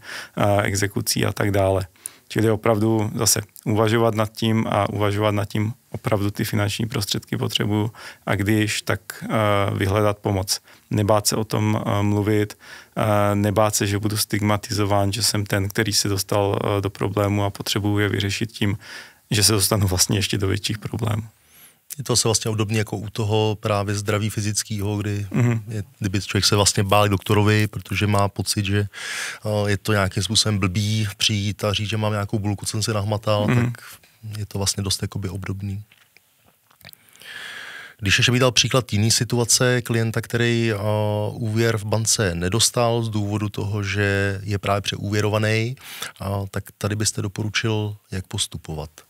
exekucí a tak dále. Čili opravdu zase uvažovat nad tím a uvažovat nad tím opravdu ty finanční prostředky potřebuju a když, tak eh, vyhledat pomoc. Nebát se o tom eh, mluvit, eh, nebát se, že budu stigmatizován, že jsem ten, který se dostal do problému a potřebuju je vyřešit tím, že se dostanu vlastně ještě do větších problémů. Je to se vlastně obdobně jako u toho právě zdraví fyzického, kdy mm-hmm. je, kdyby člověk se vlastně bál k doktorovi, protože má pocit, že uh, je to nějakým způsobem blbý přijít a říct, že mám nějakou bulku, co jsem si nahmatal, mm-hmm. tak je to vlastně dost jakoby obdobný. Když ještě bych dal příklad jiný situace klienta, který uh, úvěr v bance nedostal z důvodu toho, že je právě přeúvěrovaný, uh, tak tady byste doporučil, jak postupovat. Uh,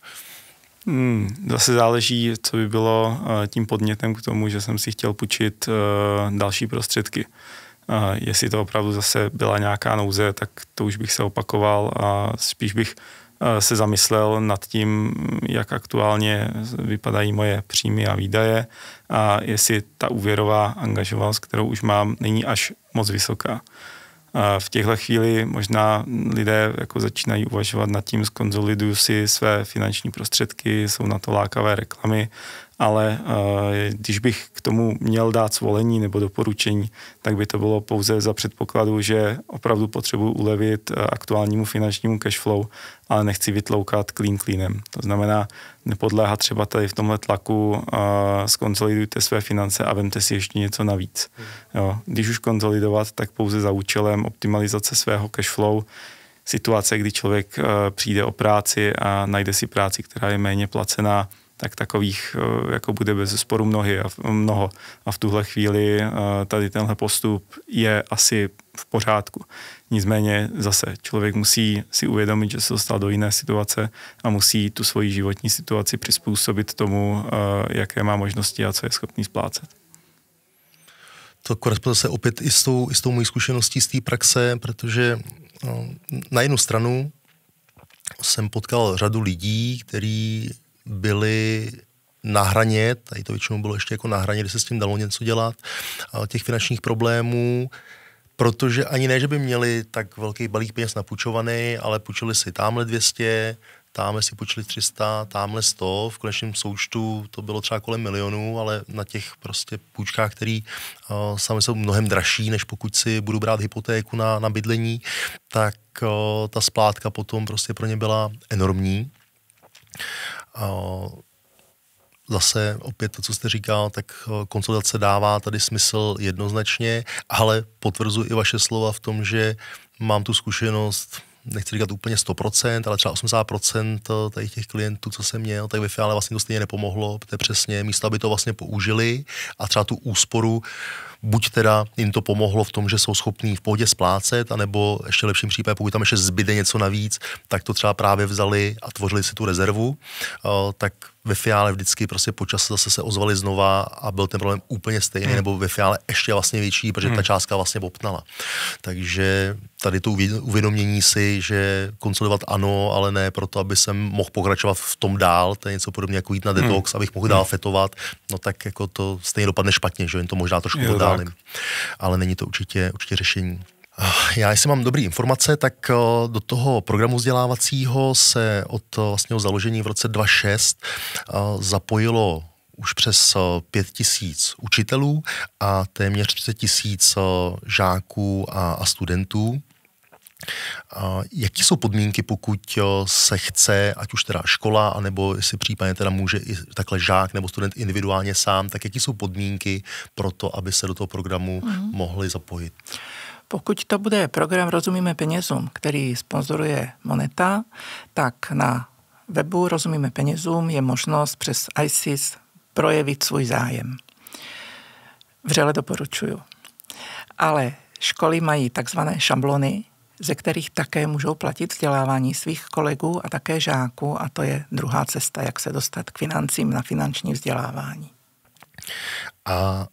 Hmm, zase záleží, co by bylo eh, tím podnětem k tomu, že jsem si chtěl půjčit eh, další prostředky. Eh, jestli to opravdu zase byla nějaká nouze, tak to už bych se opakoval a spíš bych se zamyslel nad tím, jak aktuálně vypadají moje příjmy a výdaje a jestli ta úvěrová angažovanost, kterou už mám, není až moc vysoká v těchto chvíli možná lidé jako začínají uvažovat nad tím, zkonzolidují si své finanční prostředky, jsou na to lákavé reklamy ale eh, když bych k tomu měl dát svolení nebo doporučení, tak by to bylo pouze za předpokladu, že opravdu potřebuji ulevit eh, aktuálnímu finančnímu cashflow, ale nechci vytloukat clean cleanem. To znamená, nepodléhat třeba tady v tomhle tlaku, eh, skonsolidujte své finance a vemte si ještě něco navíc. Jo. Když už konsolidovat, tak pouze za účelem optimalizace svého cashflow, situace, kdy člověk přijde o práci a najde si práci, která je méně placená, tak takových eh, jako bude bez sporu mnohy a mnoho. A v tuhle chvíli eh, tady tenhle postup je asi v pořádku. Nicméně zase člověk musí si uvědomit, že se dostal do jiné situace a musí tu svoji životní situaci přizpůsobit tomu, eh, jaké má možnosti a co je schopný splácet. To koresponduje se opět i s tou, i s tou mojí zkušeností z té praxe, protože no, na jednu stranu jsem potkal řadu lidí, kteří byly na hraně, tady to většinou bylo ještě jako na hraně, kdy se s tím dalo něco dělat, těch finančních problémů, protože ani ne, že by měli tak velký balík peněz napůjčovaný, ale půjčili si tamhle 200, tamhle si půjčili 300, tamhle 100, v konečném součtu to bylo třeba kolem milionů, ale na těch prostě půjčkách, které uh, sami jsou mnohem dražší, než pokud si budu brát hypotéku na, na bydlení, tak uh, ta splátka potom prostě pro ně byla enormní. A zase opět to, co jste říkal, tak eh, konsolidace dává tady smysl jednoznačně, ale potvrzuji i vaše slova v tom, že mám tu zkušenost nechci říkat úplně 100%, ale třeba 80% tady těch klientů, co jsem měl, tak ve finále vlastně to stejně nepomohlo, protože přesně místo, aby to vlastně použili a třeba tu úsporu, buď teda jim to pomohlo v tom, že jsou schopní v pohodě splácet, anebo ještě lepším případem pokud tam ještě zbyde něco navíc, tak to třeba právě vzali a tvořili si tu rezervu, eh, tak ve finále vždycky prostě počas zase se ozvali znova a byl ten problém úplně stejný, hmm. nebo ve finále ještě vlastně větší, protože hmm. ta částka vlastně popnala. Takže tady to uvědomění si, že konsolidovat ano, ale ne proto, aby jsem mohl pokračovat v tom dál, to je něco podobně jako jít na hmm. detox, hmm. abych mohl dál hmm. fetovat, no tak jako to stejně dopadne špatně, že jen to možná trošku oddálím. Ale není to určitě, určitě řešení. Ah, já, jestli mám dobré informace, tak eh, do toho programu vzdělávacího se od eh, vlastního založení v roce 2006 eh, zapojilo už přes 5 tisíc učitelů a téměř 30 tisíc žáků a, studentů. Jaký jsou podmínky, pokud se chce, ať už teda škola, anebo jestli případně teda může i takhle žák nebo student individuálně sám, tak jaký jsou podmínky pro to, aby se do toho programu mm-hmm. mohli zapojit? Pokud to bude program Rozumíme penězům, který sponzoruje Moneta, tak na webu Rozumíme penězům je možnost přes ISIS projevit svůj zájem. Vřele doporučuju. Ale školy mají takzvané šablony, ze kterých také můžou platit vzdělávání svých kolegů a také žáků a to je druhá cesta, jak se dostat k financím na finanční vzdělávání. A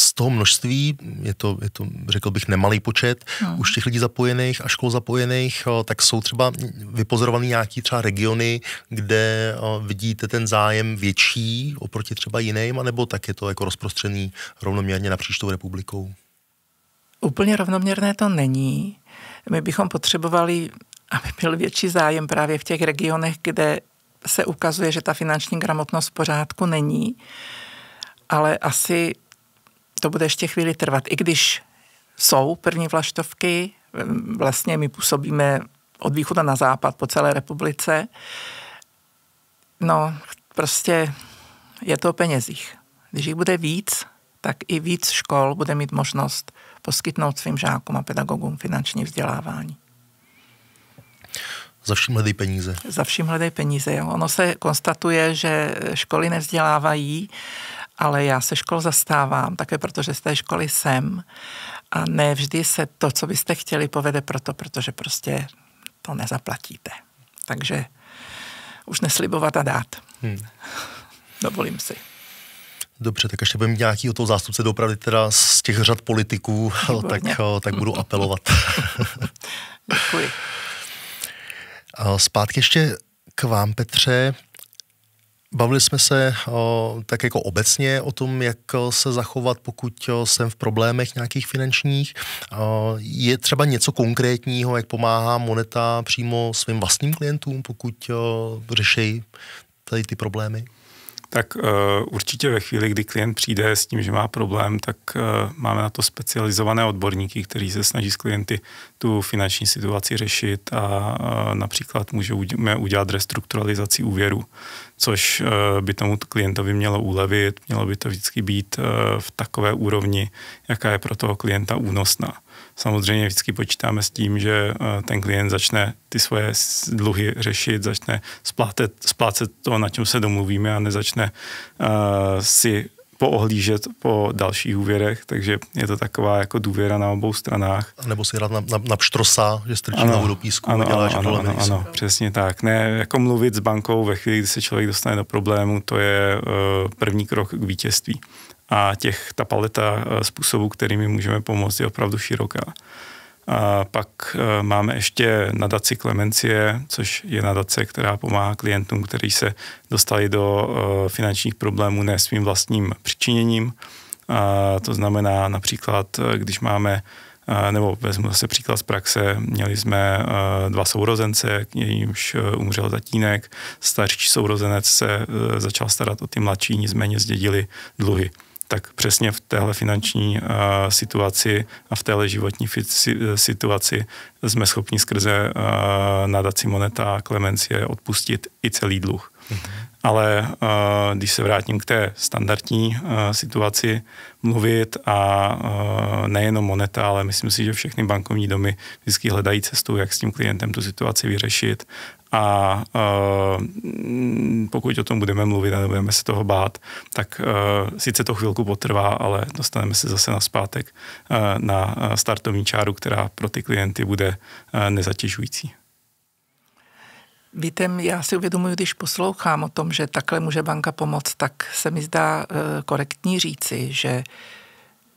z toho množství, je to, je to řekl bych, nemalý počet hmm. už těch lidí zapojených a škol zapojených, eh, tak jsou třeba vypozorované nějaký třeba regiony, kde eh, vidíte ten zájem větší oproti třeba jiným, anebo tak je to jako rozprostřený rovnoměrně napříč tou republikou? Úplně rovnoměrné to není. My bychom potřebovali, aby byl větší zájem právě v těch regionech, kde se ukazuje, že ta finanční gramotnost v pořádku není, ale asi to bude ještě chvíli trvat, i když jsou první vlaštovky, vlastně my působíme od východa na západ po celé republice. No, prostě je to o penězích. Když jich bude víc, tak i víc škol bude mít možnost poskytnout svým žákům a pedagogům finanční vzdělávání. Za vším hledej peníze. Za vším hledej peníze, jo. Ono se konstatuje, že školy nevzdělávají ale já se škol zastávám, také protože z té školy jsem a ne vždy se to, co byste chtěli, povede proto, protože prostě to nezaplatíte. Takže už neslibovat a dát. Hmm. Dovolím si. Dobře, tak ještě budeme mít nějaký o toho zástupce dopravy teda z těch řad politiků, tak, eh, tak budu apelovat. Děkuji. Eh, zpátky ještě k vám, Petře. Bavili jsme se o, eh, tak jako obecně o tom, jak eh, se zachovat, pokud eh, jsem v problémech nějakých finančních. O, je třeba něco konkrétního, jak pomáhá Moneta přímo svým vlastním klientům, pokud řeší tady ty problémy? Tak určitě ve chvíli, kdy klient přijde s tím, že má problém, tak máme na to specializované odborníky, kteří se snaží s klienty tu finanční situaci řešit a uh, například můžeme udělat restrukturalizaci úvěru což eh, by tomu klientovi mělo ulevit, mělo by to vždycky být eh, v takové úrovni, jaká je pro toho klienta únosná. Samozřejmě vždycky počítáme s tím, že eh, ten klient začne ty svoje dluhy řešit, začne splácet, splácet to, na čem se domluvíme a nezačne uh, si poohlížet po dalších úvěrech, takže je to taková jako důvěra na obou stranách. Nebo si hrát na, na, na pštrosa, že strčíš ano, do písku ano, a děláš ano, ano, ano, ano, přesně tak. Ne, jako mluvit s bankou ve chvíli, kdy se člověk dostane do problému, to je uh, první krok k vítězství. A těch, ta paleta uh, způsobů, kterými můžeme pomoct, je opravdu široká. A pak eh, máme ještě nadaci Klemencie, což je nadace, která pomáhá klientům, kteří se dostali do eh, finančních problémů ne svým vlastním přičiněním. A to znamená například, eh, když máme nebo vezmu zase příklad z praxe, měli jsme dva sourozence, k nějimž umřel tatínek, starší sourozenec se začal starat o ty mladší, nicméně zdědili dluhy tak přesně v téhle finanční eh, situaci a v téhle životní eh, situaci jsme schopni skrze eh, nadaci Moneta a Klemencie odpustit i celý dluh. Mm-hmm. Ale když se vrátím k té standardní situaci mluvit a nejenom Moneta, ale myslím si, že všechny bankovní domy vždycky hledají cestu, jak s tím klientem tu situaci vyřešit a uh, pokud o tom budeme mluvit a nebudeme se toho bát, tak uh, sice to chvilku potrvá, ale dostaneme se zase e, na zpátek uh, na startovní čáru, která pro ty klienty bude uh, nezatěžující. Víte, já si uvědomuji, když poslouchám o tom, že takhle může banka pomoct, tak se mi zdá korektní říci, že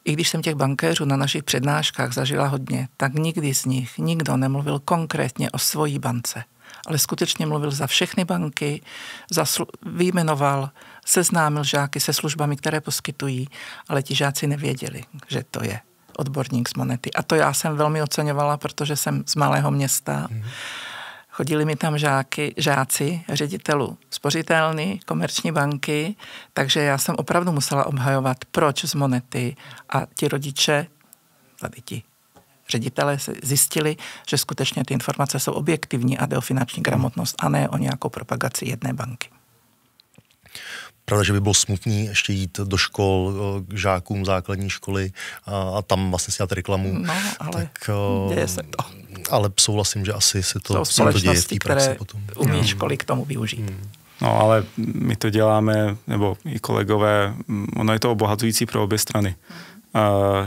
i když jsem těch bankéřů na našich přednáškách zažila hodně, tak nikdy z nich nikdo nemluvil konkrétně o svojí bance ale skutečně mluvil za všechny banky, za vyjmenoval, seznámil žáky se službami, které poskytují, ale ti žáci nevěděli, že to je odborník z monety. A to já jsem velmi oceňovala, protože jsem z malého města. Mhm. Chodili mi tam žáky, žáci ředitelů spořitelny, komerční banky, takže já jsem opravdu musela obhajovat, proč z monety a ti rodiče, tady ti ředitelé se zjistili, že skutečně ty informace jsou objektivní a jde o finanční gramotnost a ne o nějakou propagaci jedné banky. Pravda, že by bylo smutný ještě jít do škol eh, k žákům základní školy a, a tam vlastně si dělat reklamu. No, ale tak, eh, děje se to. Ale souhlasím, že asi se to, se to děje v té praxi potom. umí no. školy k tomu využít. Hmm. No ale my to děláme, nebo i kolegové, mm, ono je to obohacující pro obě strany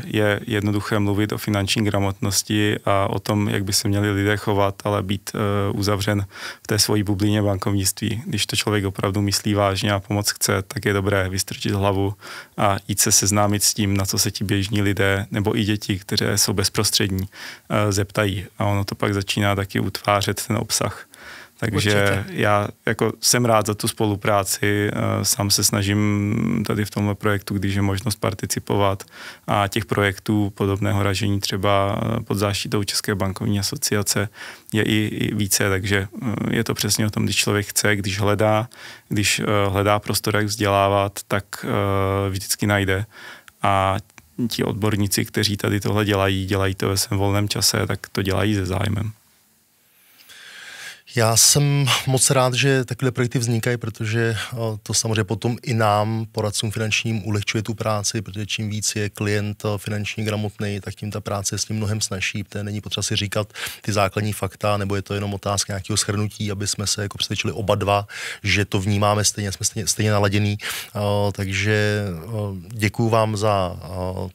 je jednoduché mluvit o finanční gramotnosti a o tom, jak by se měli lidé chovat, ale být e, uzavřen v té svojí bublině bankovnictví. Když to člověk opravdu myslí vážně a pomoc chce, tak je dobré vystrčit hlavu a jít se seznámit s tím, na co se ti běžní lidé nebo i děti, které jsou bezprostřední, e, zeptají. A ono to pak začíná taky utvářet ten obsah. Takže Určitě. já jako jsem rád za tu spolupráci, eh, sám se snažím tady v tomhle projektu, když je možnost participovat a těch projektů podobného ražení třeba eh, pod záštitou České bankovní asociace je i, i více, takže eh, je to přesně o tom, když člověk chce, když hledá, když hledá prostor, jak vzdělávat, tak vždycky najde. A ti odborníci, kteří tady tohle dělají, dělají to ve svém volném čase, tak to dělají se zájmem. Já jsem moc rád, že takové projekty vznikají, protože eh, to samozřejmě potom i nám, poradcům finančním, ulehčuje tu práci, protože čím víc je klient eh, finančně gramotný, tak tím ta práce je s ním mnohem snažší. To není potřeba si říkat ty základní fakta, nebo je to jenom otázka nějakého shrnutí, aby jsme se jako přesvědčili oba dva, že to vnímáme stejně, jsme stejně, stejně naladění. Eh, takže děkuji vám za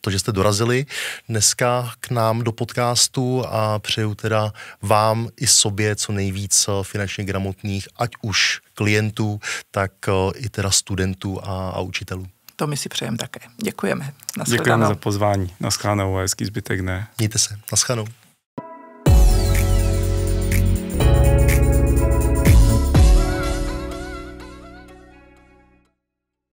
to, že jste dorazili dneska k nám do podcastu a přeju teda vám i sobě co nejvíc finančně gramotných, ať už klientů, tak eh, i teda studentů a, a učitelů. To my si přejeme také. Děkujeme. Děkujeme za pozvání. Naschledanou a hezký zbytek dne. Mějte se. Naschledanou.